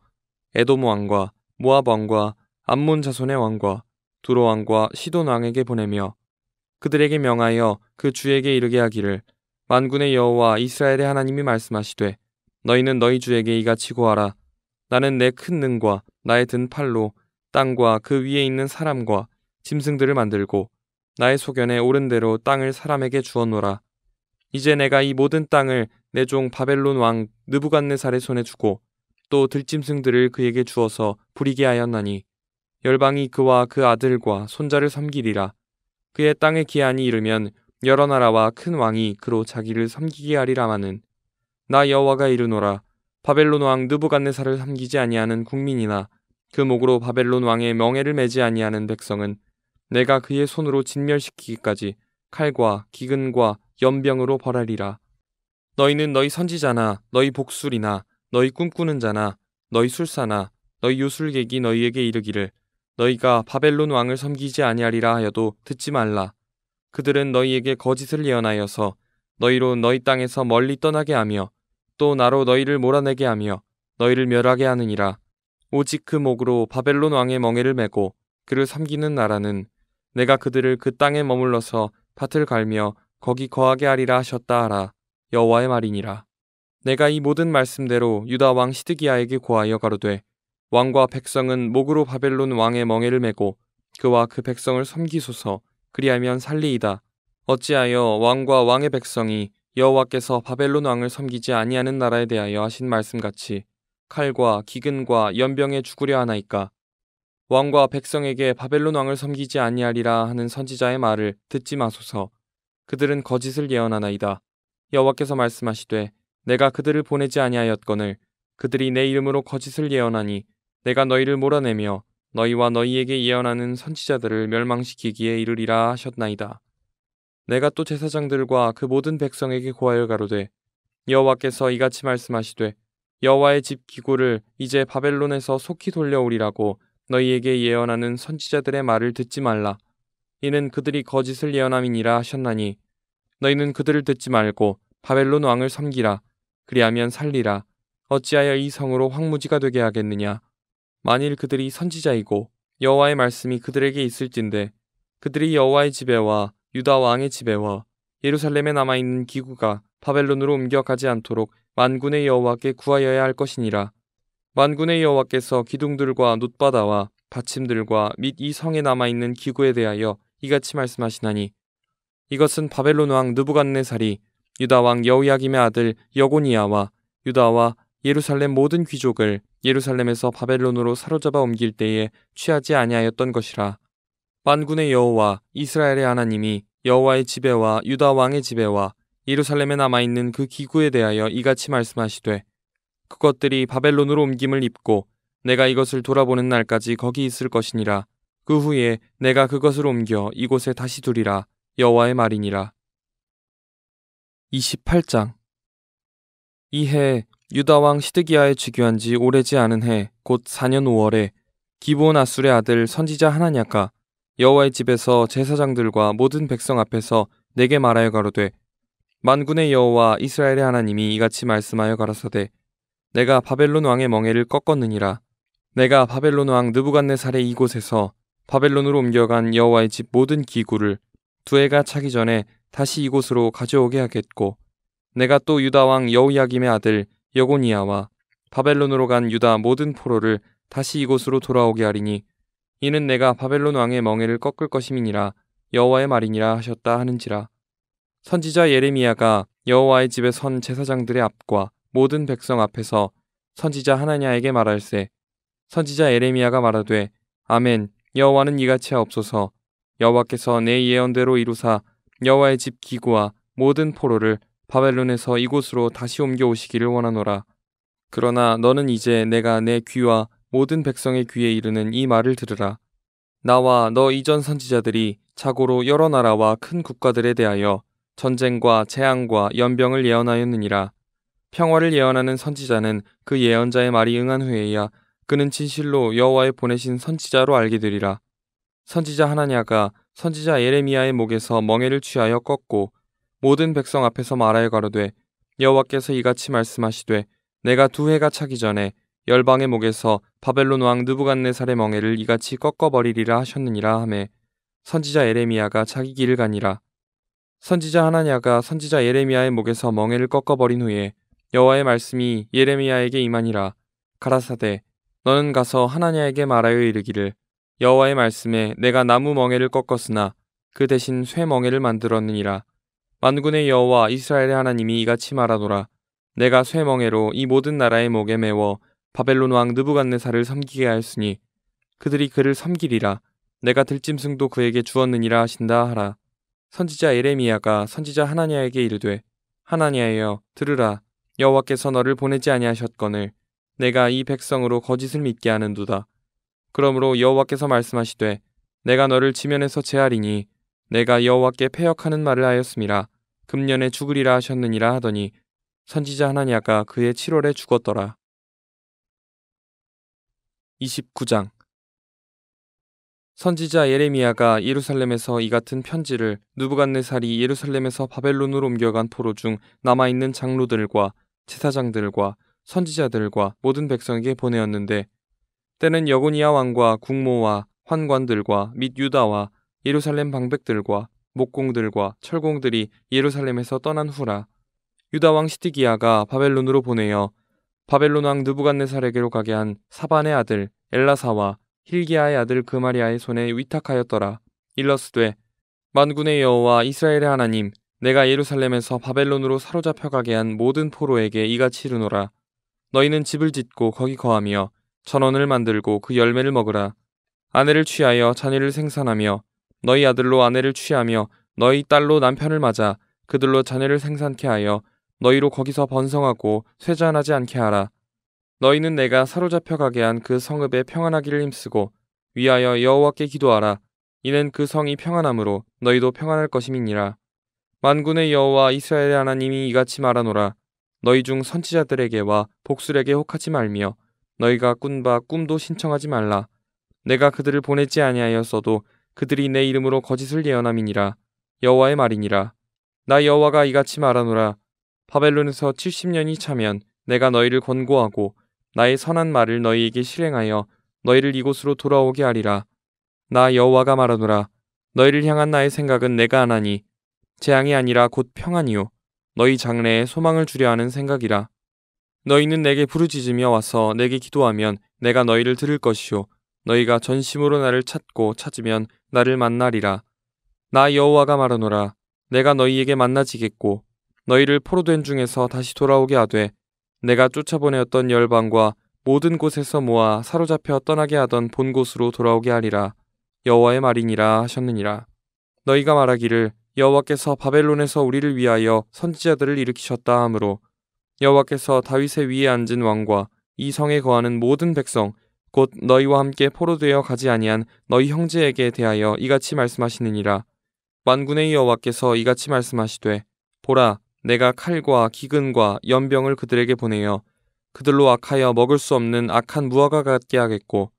에돔 왕과 모압 왕과 암몬 자손의 왕과 두로왕과 시돈왕에게 보내며 그들에게 명하여 그 주에게 이르게 하기를 만군의 여호와 이스라엘의 하나님이 말씀하시되 너희는 너희 주에게 이같이 고하라 나는 내 큰 능과 나의 든 팔로 땅과 그 위에 있는 사람과 짐승들을 만들고 나의 소견에 오른 대로 땅을 사람에게 주었노라 이제 내가 이 모든 땅을 내 종 바벨론 왕 느부갓네살의 손에 주고 또 들짐승들을 그에게 주어서 부리게 하였나니 열방이 그와 그 아들과 손자를 섬기리라. 그의 땅의 기한이 이르면 여러 나라와 큰 왕이 그로 자기를 섬기게 하리라마는 나 여호와가 이르노라 바벨론 왕 느부갓네살을 섬기지 아니하는 국민이나 그 목으로 바벨론 왕의 명예를 매지 아니하는 백성은 내가 그의 손으로 진멸시키기까지 칼과 기근과 연병으로 벌하리라. 너희는 너희 선지자나 너희 복술이나 너희 꿈꾸는 자나 너희 술사나 너희 요술객이 너희에게 이르기를 너희가 바벨론 왕을 섬기지 아니하리라 하여도 듣지 말라. 그들은 너희에게 거짓을 예언하여서 너희로 너희 땅에서 멀리 떠나게 하며 또 나로 너희를 몰아내게 하며 너희를 멸하게 하느니라. 오직 그 목으로 바벨론 왕의 멍에를 메고 그를 섬기는 나라는 내가 그들을 그 땅에 머물러서 밭을 갈며 거기 거하게 하리라 하셨다 하라. 여호와의 말이니라. 내가 이 모든 말씀대로 유다 왕 시드기야에게 고하여 가로되 왕과 백성은 목으로 바벨론 왕의 멍에를 메고 그와 그 백성을 섬기소서 그리하면 살리이다. 어찌하여 왕과 왕의 백성이 여호와께서 바벨론 왕을 섬기지 아니하는 나라에 대하여 하신 말씀같이 칼과 기근과 연병에 죽으려 하나이까 왕과 백성에게 바벨론 왕을 섬기지 아니하리라 하는 선지자의 말을 듣지 마소서 그들은 거짓을 예언하나이다 여호와께서 말씀하시되 내가 그들을 보내지 아니하였거늘 그들이 내 이름으로 거짓을 예언하니 내가 너희를 몰아내며 너희와 너희에게 예언하는 선지자들을 멸망시키기에 이르리라 하셨나이다. 내가 또 제사장들과 그 모든 백성에게 고하여 가로되 여호와께서 이같이 말씀하시되 여호와의 집 기구를 이제 바벨론에서 속히 돌려오리라고 너희에게 예언하는 선지자들의 말을 듣지 말라. 이는 그들이 거짓을 예언함이니라 하셨나니 너희는 그들을 듣지 말고 바벨론 왕을 섬기라. 그리하면 살리라. 어찌하여 이 성으로 황무지가 되게 하겠느냐. 만일 그들이 선지자이고 여호와의 말씀이 그들에게 있을진데 그들이 여호와의 지배와 유다 왕의 지배와 예루살렘에 남아 있는 기구가 바벨론으로 옮겨가지 않도록 만군의 여호와께 구하여야 할 것이니라 만군의 여호와께서 기둥들과 놋바다와 받침들과 및 이 성에 남아 있는 기구에 대하여 이같이 말씀하시나니 이것은 바벨론 왕 느부갓네살이 유다 왕 여우야김의 아들 여고니아와 유다와 예루살렘 모든 귀족을 예루살렘에서 바벨론으로 사로잡아 옮길 때에 취하지 아니하였던 것이라. 만군의 여호와 이스라엘의 하나님이 여호와의 지배와 유다 왕의 지배와 예루살렘에 남아 있는 그 기구에 대하여 이같이 말씀하시되 그것들이 바벨론으로 옮김을 입고 내가 이것을 돌아보는 날까지 거기 있을 것이니라. 그 후에 내가 그것을 옮겨 이곳에 다시 두리라. 여호와의 말이니라. 28장 이해 유다왕 시드기야에 즉위한 지 오래지 않은 해 곧 4년 5월에 기브온 아술의 아들 선지자 하나냐가 여호와의 집에서 제사장들과 모든 백성 앞에서 내게 말하여 가로되 만군의 여호와 이스라엘의 하나님이 이같이 말씀하여 가라사대 내가 바벨론 왕의 멍에를 꺾었느니라 내가 바벨론 왕 느부갓네살의 이곳에서 바벨론으로 옮겨간 여호와의 집 모든 기구를 두 해가 차기 전에 다시 이곳으로 가져오게 하겠고 내가 또 유다 왕 여우야김의 아들 여고니아와 바벨론으로 간 유다 모든 포로를 다시 이곳으로 돌아오게 하리니 이는 내가 바벨론 왕의 멍에를 꺾을 것임이니라 여호와의 말이니라 하셨다 하는지라 선지자 예레미야가 여호와의 집에 선 제사장들의 앞과 모든 백성 앞에서 선지자 하나냐에게 말할세 선지자 예레미야가 말하되 아멘 여호와는 이같이 하옵소서 여호와께서 내 예언대로 이루사 여호와의 집 기구와 모든 포로를 바벨론에서 이곳으로 다시 옮겨오시기를 원하노라. 그러나 너는 이제 내가 내 귀와 모든 백성의 귀에 이르는 이 말을 들으라. 나와 너 이전 선지자들이 자고로 여러 나라와 큰 국가들에 대하여 전쟁과 재앙과 연병을 예언하였느니라. 평화를 예언하는 선지자는 그 예언자의 말이 응한 후에야 그는 진실로 여호와의 보내신 선지자로 알게 되리라. 선지자 하나냐가 선지자 예레미야의 목에서 멍해를 취하여 꺾고 모든 백성 앞에서 말하여 가로되 여호와께서 이같이 말씀하시되 내가 두 해가 차기 전에 열방의 목에서 바벨론 왕 느부갓네살의 멍에를 이같이 꺾어버리리라 하셨느니라 하매 선지자 에레미야가 자기 길을 가니라 선지자 하나냐가 선지자 예레미야의 목에서 멍에를 꺾어버린 후에 여호와의 말씀이 예레미야에게 임하니라 가라사대 너는 가서 하나냐에게 말하여 이르기를 여호와의 말씀에 내가 나무 멍에를 꺾었으나 그 대신 쇠 멍에를 만들었느니라 만군의 여호와 이스라엘의 하나님이 이같이 말하노라 내가 쇠멍에로 이 모든 나라의 목에 메워 바벨론 왕 느부갓네살을 섬기게 하였으니 그들이 그를 섬기리라 내가 들짐승도 그에게 주었느니라 하신다 하라 선지자 에레미야가 선지자 하나냐에게 이르되 하나냐여 들으라 여호와께서 너를 보내지 아니하셨거늘 내가 이 백성으로 거짓을 믿게 하는도다 그러므로 여호와께서 말씀하시되 내가 너를 지면에서 제하리니 내가 여호와께 폐역하는 말을 하였음니라 금년에 죽으리라 하셨느니라 하더니 선지자 하나니아가 그의 7월에 죽었더라. 29장 선지자 예레미야가 예루살렘에서 이 같은 편지를 누부갓네살이 예루살렘에서 바벨론으로 옮겨간 포로 중 남아 있는 장로들과 제사장들과 선지자들과 모든 백성에게 보내었는데 때는 여고니아 왕과 국모와 환관들과 및 유다와 예루살렘 방백들과 목공들과 철공들이 예루살렘에서 떠난 후라 유다 왕 시티기야가 바벨론으로 보내어 바벨론 왕 느부갓네살에게로 가게 한 사반의 아들 엘라사와 힐기야의 아들 그마리아의 손에 위탁하였더라 일러스되 만군의 여호와 이스라엘의 하나님 내가 예루살렘에서 바벨론으로 사로잡혀 가게 한 모든 포로에게 이같이 이르노라 너희는 집을 짓고 거기 거하며 전원을 만들고 그 열매를 먹으라 아내를 취하여 자녀를 생산하며 너희 아들로 아내를 취하며 너희 딸로 남편을 맞아 그들로 자녀를 생산케 하여 너희로 거기서 번성하고 쇠잔하지 않게 하라. 너희는 내가 사로잡혀 가게 한 그성읍에 평안하기를 힘쓰고 위하여 여호와께 기도하라. 이는 그 성이 평안함으로 너희도 평안할 것임이니라. 만군의 여호와 이스라엘의 하나님이 이같이 말하노라. 너희 중 선지자들에게와 복술에게 혹하지 말며 너희가 꾼 바 꿈도 신청하지 말라. 내가 그들을 보내지 아니하였어도 그들이 내 이름으로 거짓을 예언함이니라 여호와의 말이니라 나 여호와가 이같이 말하노라 바벨론에서 70년이 차면 내가 너희를 권고하고 나의 선한 말을 너희에게 실행하여 너희를 이곳으로 돌아오게 하리라 나 여호와가 말하노라 너희를 향한 나의 생각은 내가 안 하니 재앙이 아니라 곧 평안이요 너희 장래에 소망을 주려 하는 생각이라 너희는 내게 부르짖으며 와서 내게 기도하면 내가 너희를 들을 것이요 너희가 전심으로 나를 찾고 찾으면 나를 만나리라. 나 여호와가 말하노라. 내가 너희에게 만나지겠고 너희를 포로된 중에서 다시 돌아오게 하되 내가 쫓아보내었던 열방과 모든 곳에서 모아 사로잡혀 떠나게 하던 본 곳으로 돌아오게 하리라. 여호와의 말이니라 하셨느니라. 너희가 말하기를 여호와께서 바벨론에서 우리를 위하여 선지자들을 일으키셨다 하므로 여호와께서 다윗의 위에 앉은 왕과 이 성에 거하는 모든 백성 곧 너희와 함께 포로되어 가지 아니한 너희 형제에게 대하여 이같이 말씀하시느니라. 만군의 여호와께서 이같이 말씀하시되 보라 내가 칼과 기근과 연병을 그들에게 보내어 그들로 악하여 먹을 수 없는 악한 무화과 같게 하겠고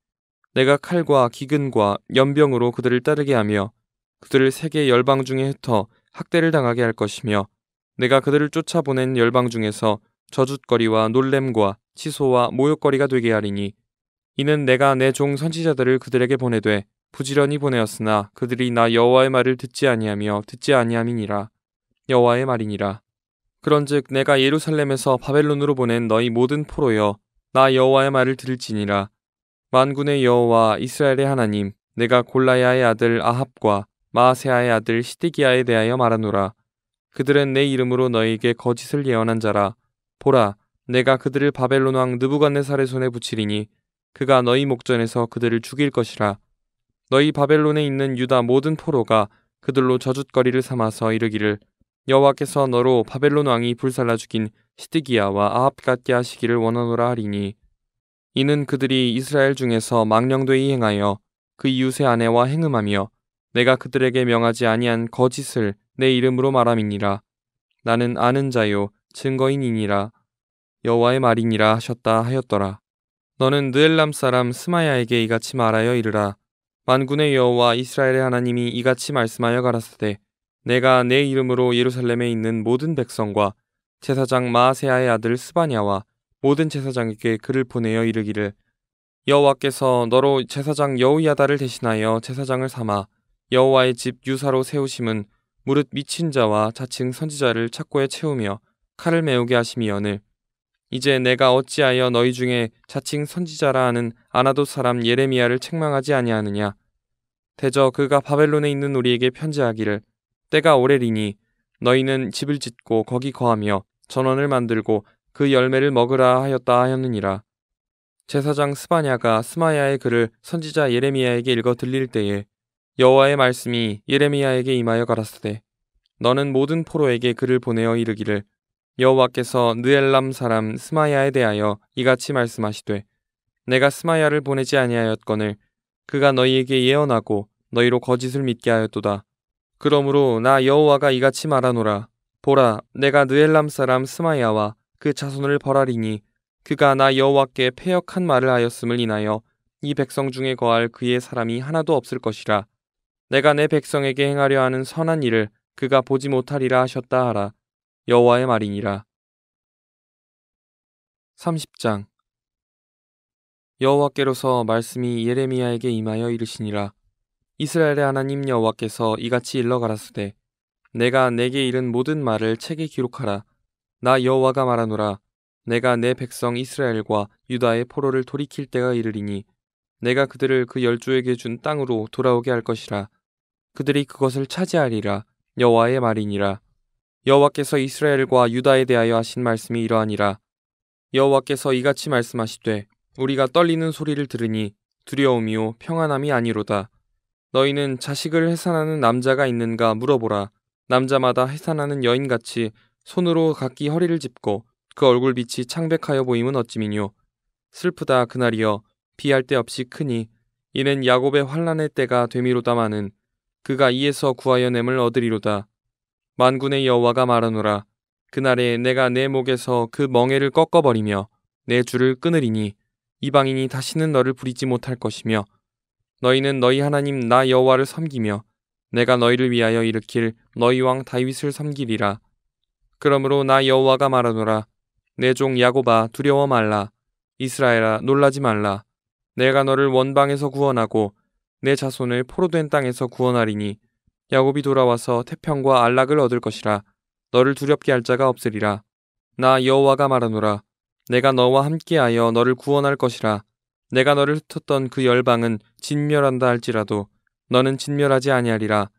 내가 칼과 기근과 연병으로 그들을 따르게 하며 그들을 세계 열방 중에 흩어 학대를 당하게 할 것이며 내가 그들을 쫓아보낸 열방 중에서 저줏거리와 놀램과 치소와 모욕거리가 되게 하리니 이는 내가 내 종 선지자들을 그들에게 보내되 부지런히 보내었으나 그들이 나 여호와의 말을 듣지 아니하며 듣지 아니함이니라 여호와의 말이니라 그런즉 내가 예루살렘에서 바벨론으로 보낸 너희 모든 포로여 나 여호와의 말을 들을지니라 만군의 여호와 이스라엘의 하나님 내가 골라야의 아들 아합과 마세아의 아들 시디기야에 대하여 말하노라 그들은 내 이름으로 너희에게 거짓을 예언한 자라 보라 내가 그들을 바벨론 왕 느부갓네살의 손에 붙이리니 그가 너희 목전에서 그들을 죽일 것이라 너희 바벨론에 있는 유다 모든 포로가 그들로 저줏거리를 삼아서 이르기를 여호와께서 너로 바벨론 왕이 불살라 죽인 시드기야와 아합같게 하시기를 원하노라 하리니 이는 그들이 이스라엘 중에서 망령되이 행하여 그 이웃의 아내와 행음하며 내가 그들에게 명하지 아니한 거짓을 내 이름으로 말함이니라 나는 아는 자요 증거인이니라 여호와의 말이니라 하셨다 하였더라 너는 느엘람 사람 스마야에게 이같이 말하여 이르라. 만군의 여호와 이스라엘의 하나님이 이같이 말씀하여 가라사대 내가 내 이름으로 예루살렘에 있는 모든 백성과 제사장 마세아의 아들 스바냐와 모든 제사장에게 그를 보내어 이르기를 여호와께서 너로 제사장 여우야다를 대신하여 제사장을 삼아 여호와의 집 유사로 세우심은 무릇 미친 자와 자칭 선지자를 착고에 채우며 칼을 메우게 하심이여늘 이제 내가 어찌하여 너희 중에 자칭 선지자라 하는 아나도 사람 예레미야를 책망하지 아니하느냐 대저 그가 바벨론에 있는 우리에게 편지하기를 때가 오래리니 너희는 집을 짓고 거기 거하며 전원을 만들고 그 열매를 먹으라 하였다 하였느니라 제사장 스바냐가 스마야의 글을 선지자 예레미야에게 읽어 들릴 때에 여호와의 말씀이 예레미야에게 임하여 가라사대 너는 모든 포로에게 글을 보내어 이르기를 여호와께서 느엘람 사람 스마야에 대하여 이같이 말씀하시되 내가 스마야를 보내지 아니하였거늘 그가 너희에게 예언하고 너희로 거짓을 믿게 하였도다. 그러므로 나 여호와가 이같이 말하노라 보라 내가 느엘람 사람 스마야와 그 자손을 벌하리니 그가 나 여호와께 패역한 말을 하였음을 인하여 이 백성 중에 거할 그의 사람이 하나도 없을 것이라 내가 내 백성에게 행하려 하는 선한 일을 그가 보지 못하리라 하셨다 하라 여호와의 말이니라. 30장 여호와께로서 말씀이 예레미야에게 임하여 이르시니라. 이스라엘의 하나님 여호와께서 이같이 일러 가라사대 내가 내게 이른 모든 말을 책에 기록하라. 나 여호와가 말하노라. 내가 내 백성 이스라엘과 유다의 포로를 돌이킬 때가 이르리니 내가 그들을 그 열주에게 준 땅으로 돌아오게 할 것이라. 그들이 그것을 차지하리라. 여호와의 말이니라. 여호와께서 이스라엘과 유다에 대하여 하신 말씀이 이러하니라. 여호와께서 이같이 말씀하시되 우리가 떨리는 소리를 들으니 두려움이요 평안함이 아니로다. 너희는 자식을 해산하는 남자가 있는가 물어보라. 남자마다 해산하는 여인같이 손으로 각기 허리를 짚고 그 얼굴빛이 창백하여 보임은 어찌미뇨. 슬프다 그날이여 비할 데 없이 크니 이는 야곱의 환란의 때가 되미로다마는 그가 이에서 구하여 냄을 얻으리로다. 만군의 여호와가 말하노라 그날에 내가 내 목에서 그 멍에를 꺾어버리며 내 줄을 끊으리니 이방인이 다시는 너를 부리지 못할 것이며 너희는 너희 하나님 나 여호와를 섬기며 내가 너희를 위하여 일으킬 너희 왕 다윗을 섬기리라 그러므로 나 여호와가 말하노라 내 종 야곱아 두려워 말라 이스라엘아 놀라지 말라 내가 너를 원방에서 구원하고 내 자손을 포로된 땅에서 구원하리니 야곱이 돌아와서 태평과 안락을 얻을 것이라 너를 두렵게 할 자가 없으리라 나 여호와가 말하노라 내가 너와 함께하여 너를 구원할 것이라 내가 너를 흩었던 그 열방은 진멸한다 할지라도 너는 진멸하지 아니하리라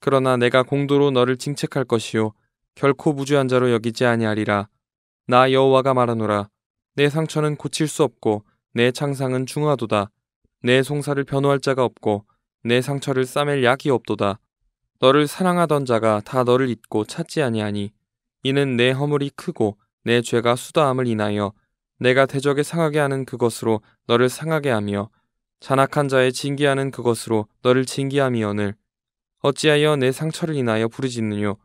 그러나 내가 공도로 너를 징책할 것이요 결코 무죄한 자로 여기지 아니하리라 나 여호와가 말하노라 내 상처는 고칠 수 없고 내 창상은 중하도다 내 송사를 변호할 자가 없고 내 상처를 싸맬 약이 없도다 너를 사랑하던 자가 다 너를 잊고 찾지 아니하니 이는 내 허물이 크고 내 죄가 수다함을 인하여 내가 대적에 상하게 하는 그것으로 너를 상하게 하며 잔악한 자의 징계하는 그것으로 너를 징계함이언을 어찌하여 내 상처를 인하여 부르짖느뇨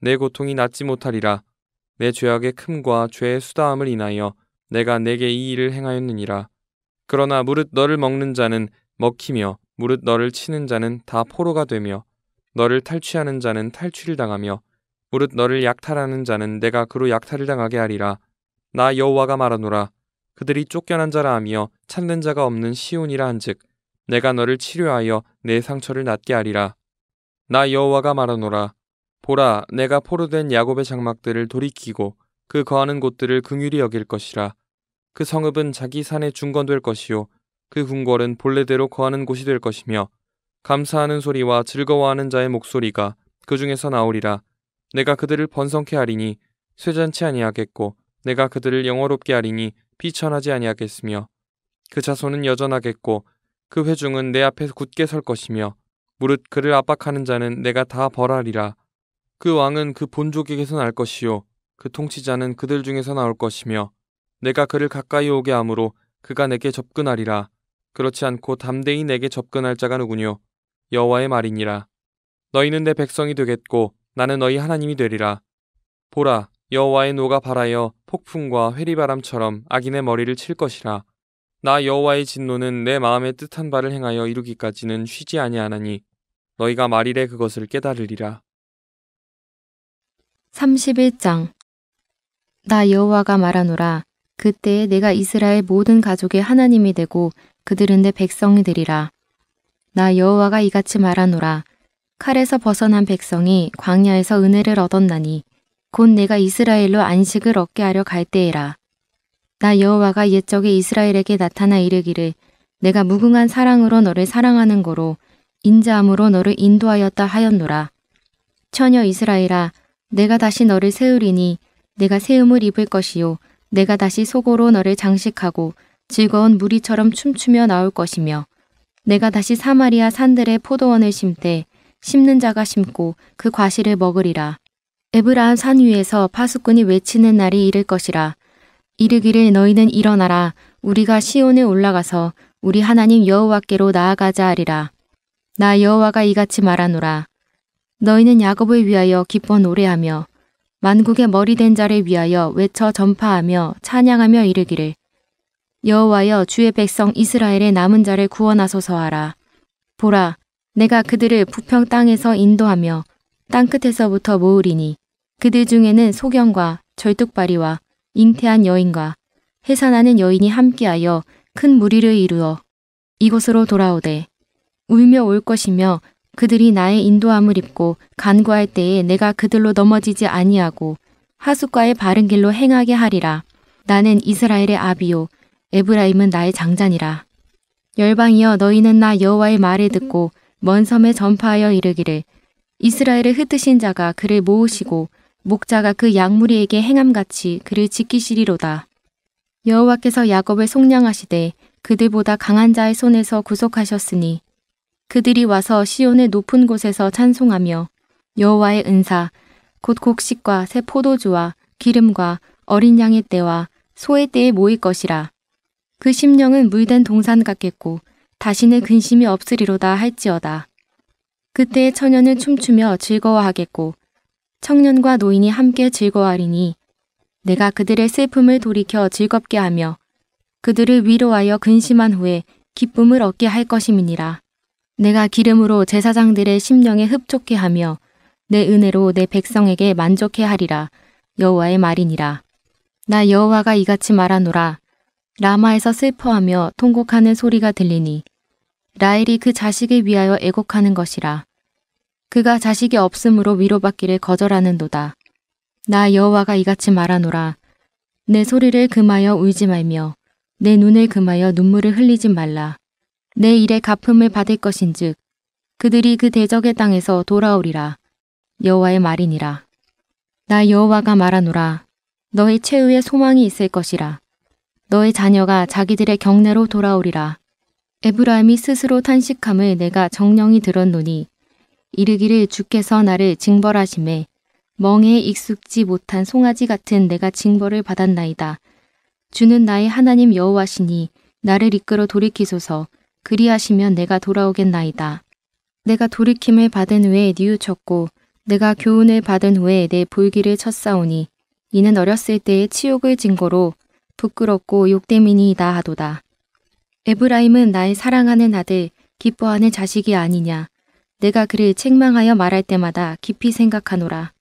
내 고통이 낫지 못하리라 내 죄악의 큼과 죄의 수다함을 인하여 내가 내게 이 일을 행하였느니라 그러나 무릇 너를 먹는 자는 먹히며 무릇 너를 치는 자는 다 포로가 되며 너를 탈취하는 자는 탈취를 당하며 무릇 너를 약탈하는 자는 내가 그로 약탈을 당하게 하리라. 나 여호와가 말하노라. 그들이 쫓겨난 자라 하며 찾는 자가 없는 시온이라 한즉 내가 너를 치료하여 내 상처를 낫게 하리라. 나 여호와가 말하노라. 보라, 내가 포로된 야곱의 장막들을 돌이키고 그 거하는 곳들을 긍휼히 여길 것이라. 그 성읍은 자기 산에 중건될 것이요 그 궁궐은 본래대로 거하는 곳이 될 것이며 감사하는 소리와 즐거워하는 자의 목소리가 그 중에서 나오리라. 내가 그들을 번성케 하리니 쇠잔치 아니하겠고 내가 그들을 영어롭게 하리니 비천하지 아니하겠으며 그 자손은 여전하겠고 그 회중은 내 앞에 굳게 설 것이며 무릇 그를 압박하는 자는 내가 다 벌하리라. 그 왕은 그 본족에게서 날 것이요 그 통치자는 그들 중에서 나올 것이며 내가 그를 가까이 오게 함으로 그가 내게 접근하리라. 그렇지 않고 담대히 내게 접근할 자가 누구뇨? 여호와의 말이니라. 너희는 내 백성이 되겠고 나는 너희 하나님이 되리라. 보라, 여호와의 노가 발하여 폭풍과 회리바람처럼 악인의 머리를 칠 것이라. 나 여호와의 진노는 내 마음의 뜻한 바를 행하여 이루기까지는 쉬지 아니하나니 너희가 말일에 그것을 깨달으리라. 31장 나 여호와가 말하노라 그때에 내가 이스라엘 모든 가족의 하나님이 되고 그들은 내 백성이 되리라. 나 여호와가 이같이 말하노라. 칼에서 벗어난 백성이 광야에서 은혜를 얻었나니 곧 내가 이스라엘로 안식을 얻게 하려 갈 때에라. 나 여호와가 옛적에 이스라엘에게 나타나 이르기를 내가 무궁한 사랑으로 너를 사랑하는 거로 인자함으로 너를 인도하였다 하였노라. 처녀 이스라엘아 내가 다시 너를 세우리니 내가 세움을 입을 것이요 내가 다시 속으로 너를 장식하고 즐거운 무리처럼 춤추며 나올 것이며 내가 다시 사마리아 산들의 포도원을 심되 심는 자가 심고 그 과실을 먹으리라. 에브라한산 위에서 파수꾼이 외치는 날이 이를 것이라. 이르기를 너희는 일어나라. 우리가 시온에 올라가서 우리 하나님 여호와께로 나아가자 하리라. 나 여호와가 이같이 말하노라. 너희는 야곱을 위하여 기뻐 노래하며 만국의 머리된 자를 위하여 외쳐 전파하며 찬양하며 이르기를 여호와여 주의 백성 이스라엘의 남은 자를 구원하소서하라. 보라, 내가 그들을 부평 땅에서 인도하며 땅 끝에서부터 모으리니 그들 중에는 소경과 절뚝발이와 잉태한 여인과 해산하는 여인이 함께하여 큰 무리를 이루어 이곳으로 돌아오되 울며 올 것이며 그들이 나의 인도함을 입고 간구할 때에 내가 그들로 넘어지지 아니하고 하숙과의 바른 길로 행하게 하리라. 나는 이스라엘의 아비요 에브라임은 나의 장자니라. 열방이여 너희는 나 여호와의 말을 듣고 먼 섬에 전파하여 이르기를 이스라엘을 흩으신 자가 그를 모으시고 목자가 그 양무리에게 행함같이 그를 지키시리로다. 여호와께서 야곱을 속량하시되 그들보다 강한 자의 손에서 구속하셨으니 그들이 와서 시온의 높은 곳에서 찬송하며 여호와의 은사 곧 곡식과 새 포도주와 기름과 어린 양의 때와 소의 때에 모일 것이라. 그 심령은 물된 동산 같겠고 다시는 근심이 없으리로다 할지어다. 그때의 처녀는 춤추며 즐거워하겠고 청년과 노인이 함께 즐거워하리니 내가 그들의 슬픔을 돌이켜 즐겁게 하며 그들을 위로하여 근심한 후에 기쁨을 얻게 할 것임이니라. 내가 기름으로 제사장들의 심령에 흡족해 하며 내 은혜로 내 백성에게 만족해 하리라. 여호와의 말이니라. 나 여호와가 이같이 말하노라. 라마에서 슬퍼하며 통곡하는 소리가 들리니 라헬이 그 자식을 위하여 애곡하는 것이라. 그가 자식이 없으므로 위로받기를 거절하는도다. 나 여호와가 이같이 말하노라. 내 소리를 금하여 울지 말며 내 눈을 금하여 눈물을 흘리지 말라. 내 일에 갚음을 받을 것인즉 그들이 그 대적의 땅에서 돌아오리라. 여호와의 말이니라. 나 여호와가 말하노라. 너의 최후의 소망이 있을 것이라. 너의 자녀가 자기들의 경내로 돌아오리라. 에브라임이 스스로 탄식함을 내가 정령이 들었노니 이르기를 주께서 나를 징벌하심에 멍에 익숙지 못한 송아지 같은 내가 징벌을 받았나이다. 주는 나의 하나님 여호와시니 나를 이끌어 돌이키소서 그리하시면 내가 돌아오겠나이다. 내가 돌이킴을 받은 후에 뉘우쳤고 내가 교훈을 받은 후에 내 볼기를 쳤사오니 이는 어렸을 때의 치욕을 징거로 부끄럽고 욕됨이니이다 하도다. 에브라임은 나의 사랑하는 아들, 기뻐하는 자식이 아니냐. 내가 그를 책망하여 말할 때마다 깊이 생각하노라.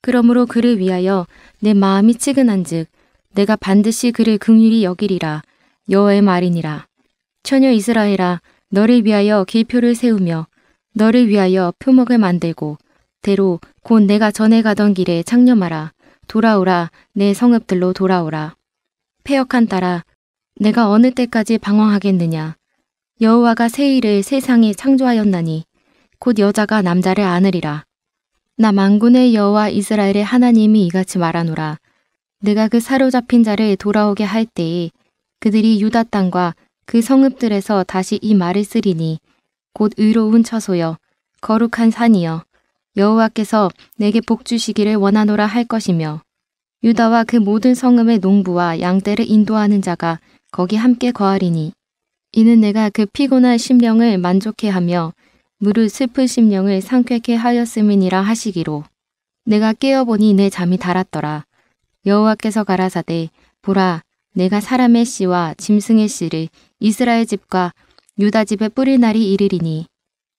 그러므로 그를 위하여 내 마음이 치근한즉 내가 반드시 그를 긍휼히 여기리라. 여호와의 말이니라. 처녀 이스라엘아 너를 위하여 길표를 세우며 너를 위하여 표목을 만들고 대로 곧 내가 전에 가던 길에 창념하라. 돌아오라 내 성읍들로 돌아오라. 폐역한 따라 내가 어느 때까지 방황하겠느냐. 여호와가 세일을 세상에 창조하였나니 곧 여자가 남자를 아느리라. 나 만군의 여호와 이스라엘의 하나님이 이같이 말하노라. 내가 그 사로잡힌 자를 돌아오게 할 때에 그들이 유다 땅과 그 성읍들에서 다시 이 말을 쓰리니 곧 의로운 처소여 거룩한 산이여 여호와께서 내게 복 주시기를 원하노라 할 것이며 유다와 그 모든 성음의 농부와 양떼를 인도하는 자가 거기 함께 거하리니 이는 내가 그 피곤한 심령을 만족해 하며 무릇 슬픈 심령을 상쾌케 하였음이니라 하시기로 내가 깨어보니 내 잠이 달았더라 여호와께서 가라사대 보라 내가 사람의 씨와 짐승의 씨를 이스라엘 집과 유다 집에 뿌릴 날이 이르리니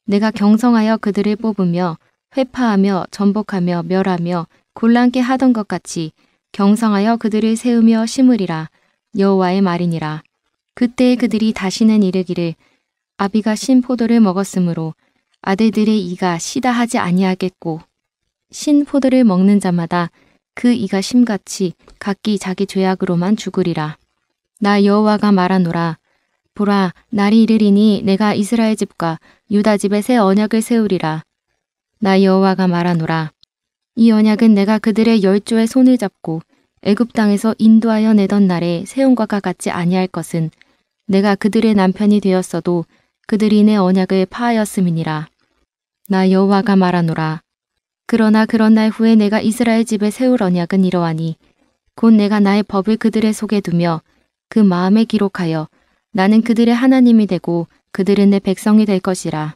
내가 경성하여 그들을 뽑으며 회파하며 전복하며 멸하며 곤란케 하던 것 같이 경성하여 그들을 세우며 심으리라 여호와의 말이니라 그때 그들이 다시는 이르기를 아비가 신 포도를 먹었으므로 아들들의 이가 시다 하지 아니하겠고 신 포도를 먹는 자마다 그 이가 심같이 각기 자기 죄악으로만 죽으리라 나 여호와가 말하노라 보라 날이 이르리니 내가 이스라엘 집과 유다 집에 새 언약을 세우리라 나 여호와가 말하노라 이 언약은 내가 그들의 열조의 손을 잡고 애굽 땅에서 인도하여 내던 날에 세온과가 같지 아니할 것은 내가 그들의 남편이 되었어도 그들이 내 언약을 파하였음이니라. 나 여호와가 말하노라. 그러나 그런 날 후에 내가 이스라엘 집에 세울 언약은 이러하니 곧 내가 나의 법을 그들의 속에 두며 그 마음에 기록하여 나는 그들의 하나님이 되고 그들은 내 백성이 될 것이라.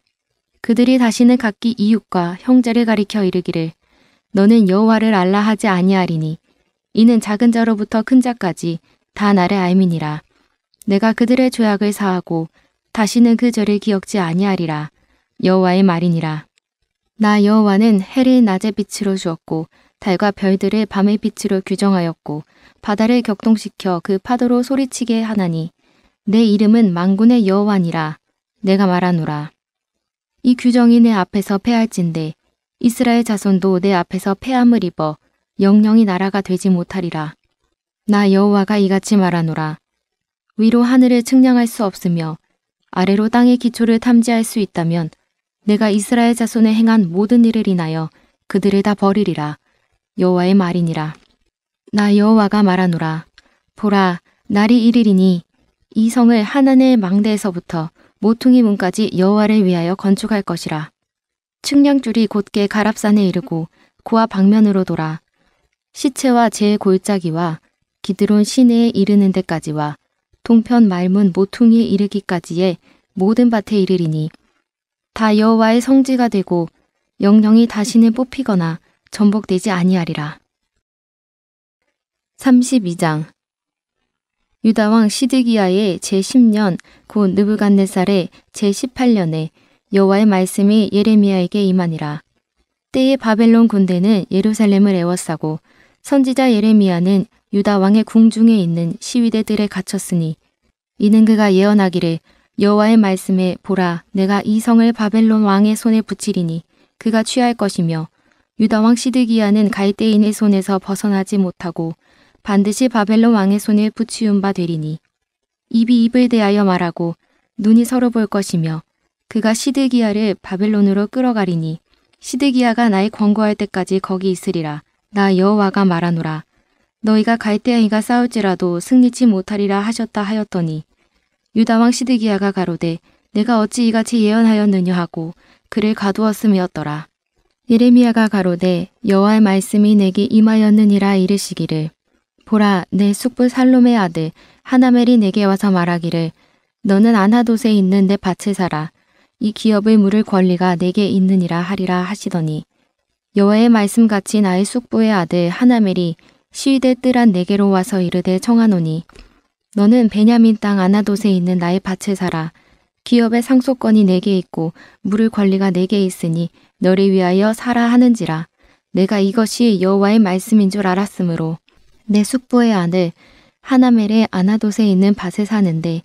그들이 다시는 각기 이웃과 형제를 가리켜 이르기를 너는 여호와를 알라 하지 아니하리니 이는 작은 자로부터 큰 자까지 다 나를 알민이라 내가 그들의 죄악을 사하고 다시는 그 죄를 기억지 아니하리라 여호와의 말이니라 나 여호와는 해를 낮의 빛으로 주었고 달과 별들을 밤의 빛으로 규정하였고 바다를 격동시켜 그 파도로 소리치게 하나니 내 이름은 망군의 여호와니라 내가 말하노라 이 규정이 내 앞에서 패할진대 이스라엘 자손도 내 앞에서 폐함을 입어 영영이 나라가 되지 못하리라. 나 여호와가 이같이 말하노라. 위로 하늘을 측량할 수 없으며 아래로 땅의 기초를 탐지할 수 있다면 내가 이스라엘 자손에 행한 모든 일을 인하여 그들을 다 버리리라. 여호와의 말이니라. 나 여호와가 말하노라. 보라, 날이 이르리니 이 성을 하나의 망대에서부터 모퉁이 문까지 여호와를 위하여 건축할 것이라. 측량줄이 곧게 가랍산에 이르고 고아 방면으로 돌아 시체와 제 골짜기와 기드론 시내에 이르는 데까지와 동편 말문 모퉁이에 이르기까지의 모든 밭에 이르리니 다 여호와의 성지가 되고 영영이 다시는 뽑히거나 전복되지 아니하리라. 32장 유다왕 시드기야의 제10년 곧 느부갓네살의 제18년에 여호와의 말씀이 예레미야에게 임하니라. 때에 바벨론 군대는 예루살렘을 애워싸고 선지자 예레미야는 유다 왕의 궁중에 있는 시위대들에 갇혔으니 이는 그가 예언하기를 여호와의 말씀에 보라 내가 이 성을 바벨론 왕의 손에 붙이리니 그가 취할 것이며 유다 왕 시드기야는 갈대인의 손에서 벗어나지 못하고 반드시 바벨론 왕의 손에 붙이운 바 되리니 입이 입을 대하여 말하고 눈이 서로 볼 것이며 그가 시드기야를 바벨론으로 끌어가리니 시드기야가 나의 권고할 때까지 거기 있으리라. 나 여호와가 말하노라. 너희가 갈대아이가 싸울지라도 승리치 못하리라 하셨다 하였더니 유다왕 시드기야가 가로되 내가 어찌 이같이 예언하였느냐 하고 그를 가두었음이었더라. 예레미야가 가로되 여호와의 말씀이 내게 임하였느니라 이르시기를 보라 내 숙부 살롬의 아들 하나멜이 내게 와서 말하기를 너는 아나돗에 있는 내 밭을 사라 이 기업의 물을 권리가 내게 있느니라 하리라 하시더니 여호와의 말씀같이 나의 숙부의 아들 하나멜이 시위대 뜰한 내게로 와서 이르되 청하노니 너는 베냐민 땅 아나돗에 있는 나의 밭을 사라 기업의 상속권이 내게 있고 물을 권리가 내게 있으니 너를 위하여 사라 하는지라 내가 이것이 여호와의 말씀인 줄 알았으므로 내 숙부의 아들 하나멜의 아나돗에 있는 밭에 사는데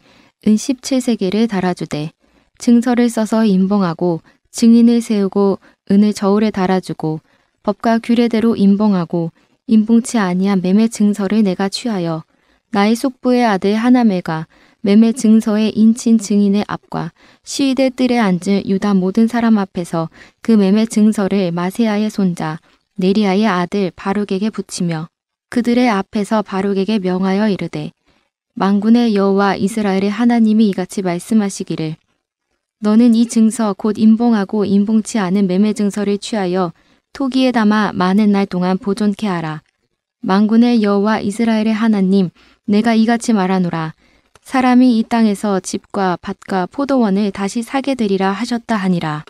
은 17세계를 달아주되 증서를 써서 임봉하고 증인을 세우고 은을 저울에 달아주고 법과 규례대로 임봉하고 임봉치 아니한 매매 증서를 내가 취하여 나의 속부의 아들 하나매가 매매 증서의 인친 증인의 앞과 시위대 뜰에 앉은 유다 모든 사람 앞에서 그 매매 증서를 마세아의 손자 네리아의 아들 바룩에게 붙이며 그들의 앞에서 바룩에게 명하여 이르되 만군의 여호와 이스라엘의 하나님이 이같이 말씀하시기를 너는 이 증서 곧 인봉하고 인봉치 않은 매매 증서를 취하여 토기에 담아 많은 날 동안 보존케 하라. 망군의 여호와 이스라엘의 하나님 내가 이같이 말하노라. 사람이 이 땅에서 집과 밭과 포도원을 다시 사게 되리라 하셨다 하니라.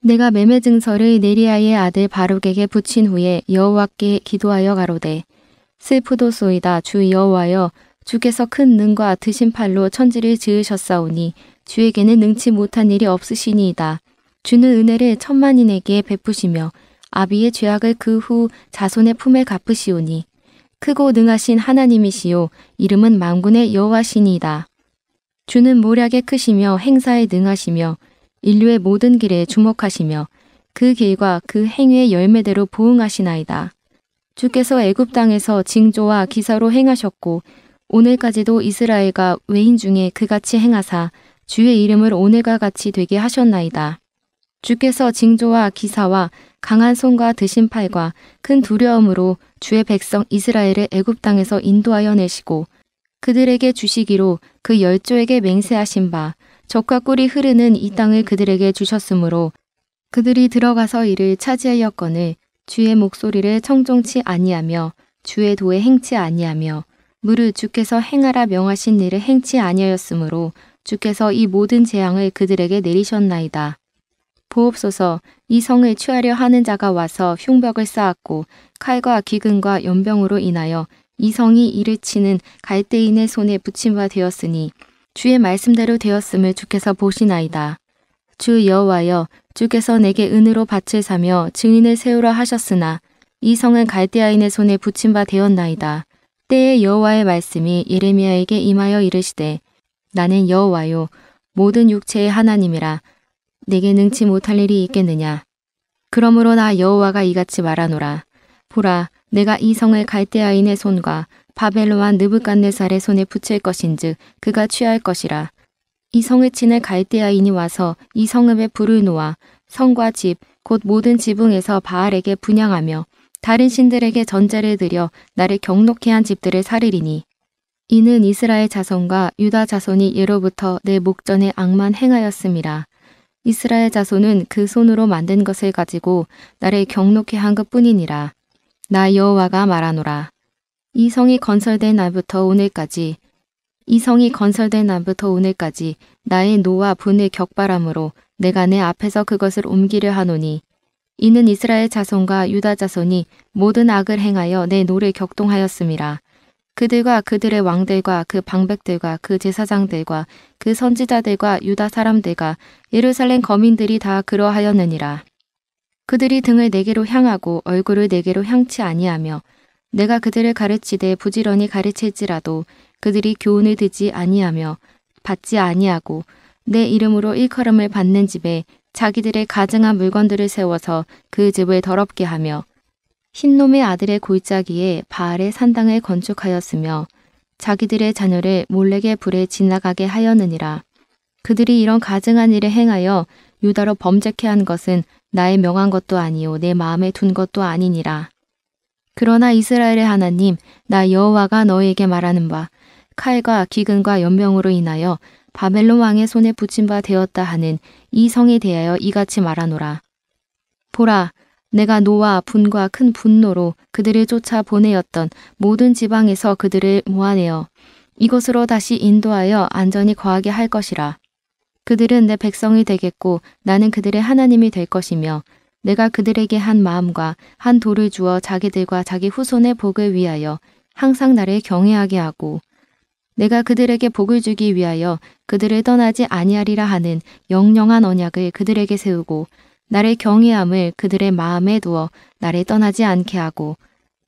내가 매매 증서를 네리아의 아들 바룩에게 붙인 후에 여호와께 기도하여 가로되 슬프도소이다 주 여호와여 주께서 큰 능과 드신 팔로 천지를 지으셨사오니 주에게는 능치 못한 일이 없으시니이다. 주는 은혜를 천만인에게 베푸시며 아비의 죄악을 그 후 자손의 품에 갚으시오니 크고 능하신 하나님이시요 이름은 만군의 여호와시니이다. 주는 모략에 크시며 행사에 능하시며 인류의 모든 길에 주목하시며 그 길과 그 행위의 열매대로 보응하시나이다. 주께서 애굽 땅에서 징조와 기사로 행하셨고 오늘까지도 이스라엘과 외인 중에 그같이 행하사 주의 이름을 오늘과 같이 되게 하셨나이다. 주께서 징조와 기사와 강한 손과 드신 팔과 큰 두려움으로 주의 백성 이스라엘을 애굽 땅에서 인도하여 내시고 그들에게 주시기로 그 열조에게 맹세하신 바 적과 꿀이 흐르는 이 땅을 그들에게 주셨으므로 그들이 들어가서 이를 차지하였거늘 주의 목소리를 청종치 아니하며 주의 도에 행치 아니하며 무릇 주께서 행하라 명하신 일을 행치 아니하였으므로 주께서 이 모든 재앙을 그들에게 내리셨나이다. 보옵소서 이 성을 취하려 하는 자가 와서 흉벽을 쌓았고 칼과 기근과 연병으로 인하여 이 성이 이를 치는 갈대인의 손에 붙임 바 되었으니 주의 말씀대로 되었음을 주께서 보시나이다. 주 여호와여 주께서 내게 은으로 밭을 사며 증인을 세우라 하셨으나 이 성은 갈대아인의 손에 붙임 바 되었나이다. 때에 여호와의 말씀이 예레미야에게 임하여 이르시되 나는 여호와요 모든 육체의 하나님이라 내게 능치 못할 일이 있겠느냐 그러므로 나 여호와가 이같이 말하노라 보라 내가 이 성을 갈대아인의 손과 바벨로와 느부갓네살의 손에 붙일 것인즉 그가 취할 것이라 이 성의 친을 갈대아인이 와서 이 성읍에 불을 놓아 성과 집 곧 모든 지붕에서 바알에게 분양하며 다른 신들에게 전제를 들여 나를 경록해 한 집들을 살으리니 이는 이스라엘 자손과 유다 자손이 예로부터 내 목전에 악만 행하였습니다. 이스라엘 자손은 그 손으로 만든 것을 가지고 나를 경록해 한 것뿐이니라. 나 여호와가 말하노라. 이 성이 건설된 날부터 오늘까지 이 성이 건설된 날부터 오늘까지 나의 노와 분의 격바람으로 내가 내 앞에서 그것을 옮기려 하노니 이는 이스라엘 자손과 유다 자손이 모든 악을 행하여 내 노를 격동하였습니다. 그들과 그들의 왕들과 그 방백들과 그 제사장들과 그 선지자들과 유다 사람들과 예루살렘 거민들이 다 그러하였느니라. 그들이 등을 내게로 향하고 얼굴을 내게로 향치 아니하며 내가 그들을 가르치되 부지런히 가르칠지라도 그들이 교훈을 듣지 아니하며 받지 아니하고 내 이름으로 일컬음을 받는 집에 자기들의 가증한 물건들을 세워서 그 집을 더럽게 하며 흰놈의 아들의 골짜기에 바알의 산당을 건축하였으며 자기들의 자녀를 몰래게 불에 지나가게 하였느니라. 그들이 이런 가증한 일을 행하여 유다로 범죄케 한 것은 나의 명한 것도 아니요 내 마음에 둔 것도 아니니라. 그러나 이스라엘의 하나님 나 여호와가 너에게 희 말하는 바 칼과 기근과 연병으로 인하여 바벨론 왕의 손에 붙인바 되었다 하는 이 성에 대하여 이같이 말하노라. 보라 내가 노와 분과큰 분노로 그들을 쫓아 보내었던 모든 지방에서 그들을 모아내어 이곳으로 다시 인도하여 안전히 거하게 할 것이라. 그들은 내 백성이 되겠고 나는 그들의 하나님이 될 것이며 내가 그들에게 한 마음과 한 도를 주어 자기들과 자기 후손의 복을 위하여 항상 나를 경외하게 하고 내가 그들에게 복을 주기 위하여 그들을 떠나지 아니하리라 하는 영영한 언약을 그들에게 세우고 나를 경외함을 그들의 마음에 두어 나를 떠나지 않게 하고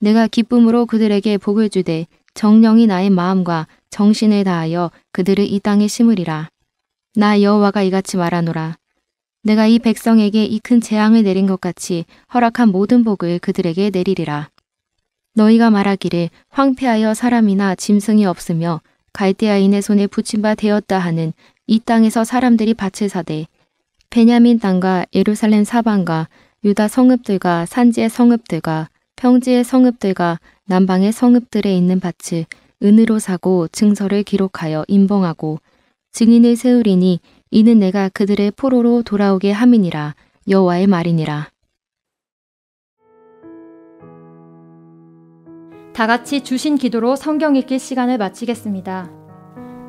내가 기쁨으로 그들에게 복을 주되 정령이 나의 마음과 정신을 다하여 그들을 이 땅에 심으리라. 나 여호와가 이같이 말하노라. 내가 이 백성에게 이 큰 재앙을 내린 것 같이 허락한 모든 복을 그들에게 내리리라. 너희가 말하기를 황폐하여 사람이나 짐승이 없으며 갈대아인의 손에 붙임 바 되었다 하는 이 땅에서 사람들이 밭을 사되 베냐민 땅과 예루살렘 사방과 유다 성읍들과 산지의 성읍들과 평지의 성읍들과 남방의 성읍들에 있는 밭을 은으로 사고 증서를 기록하여 임봉하고 증인을 세우리니 이는 내가 그들의 포로로 돌아오게 함이니라 여호와의 말이니라. 다 같이 주신 기도로 성경 읽기 시간을 마치겠습니다.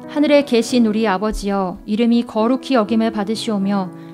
하늘에 계신 우리 아버지여 이름이 거룩히 여김을 받으시오며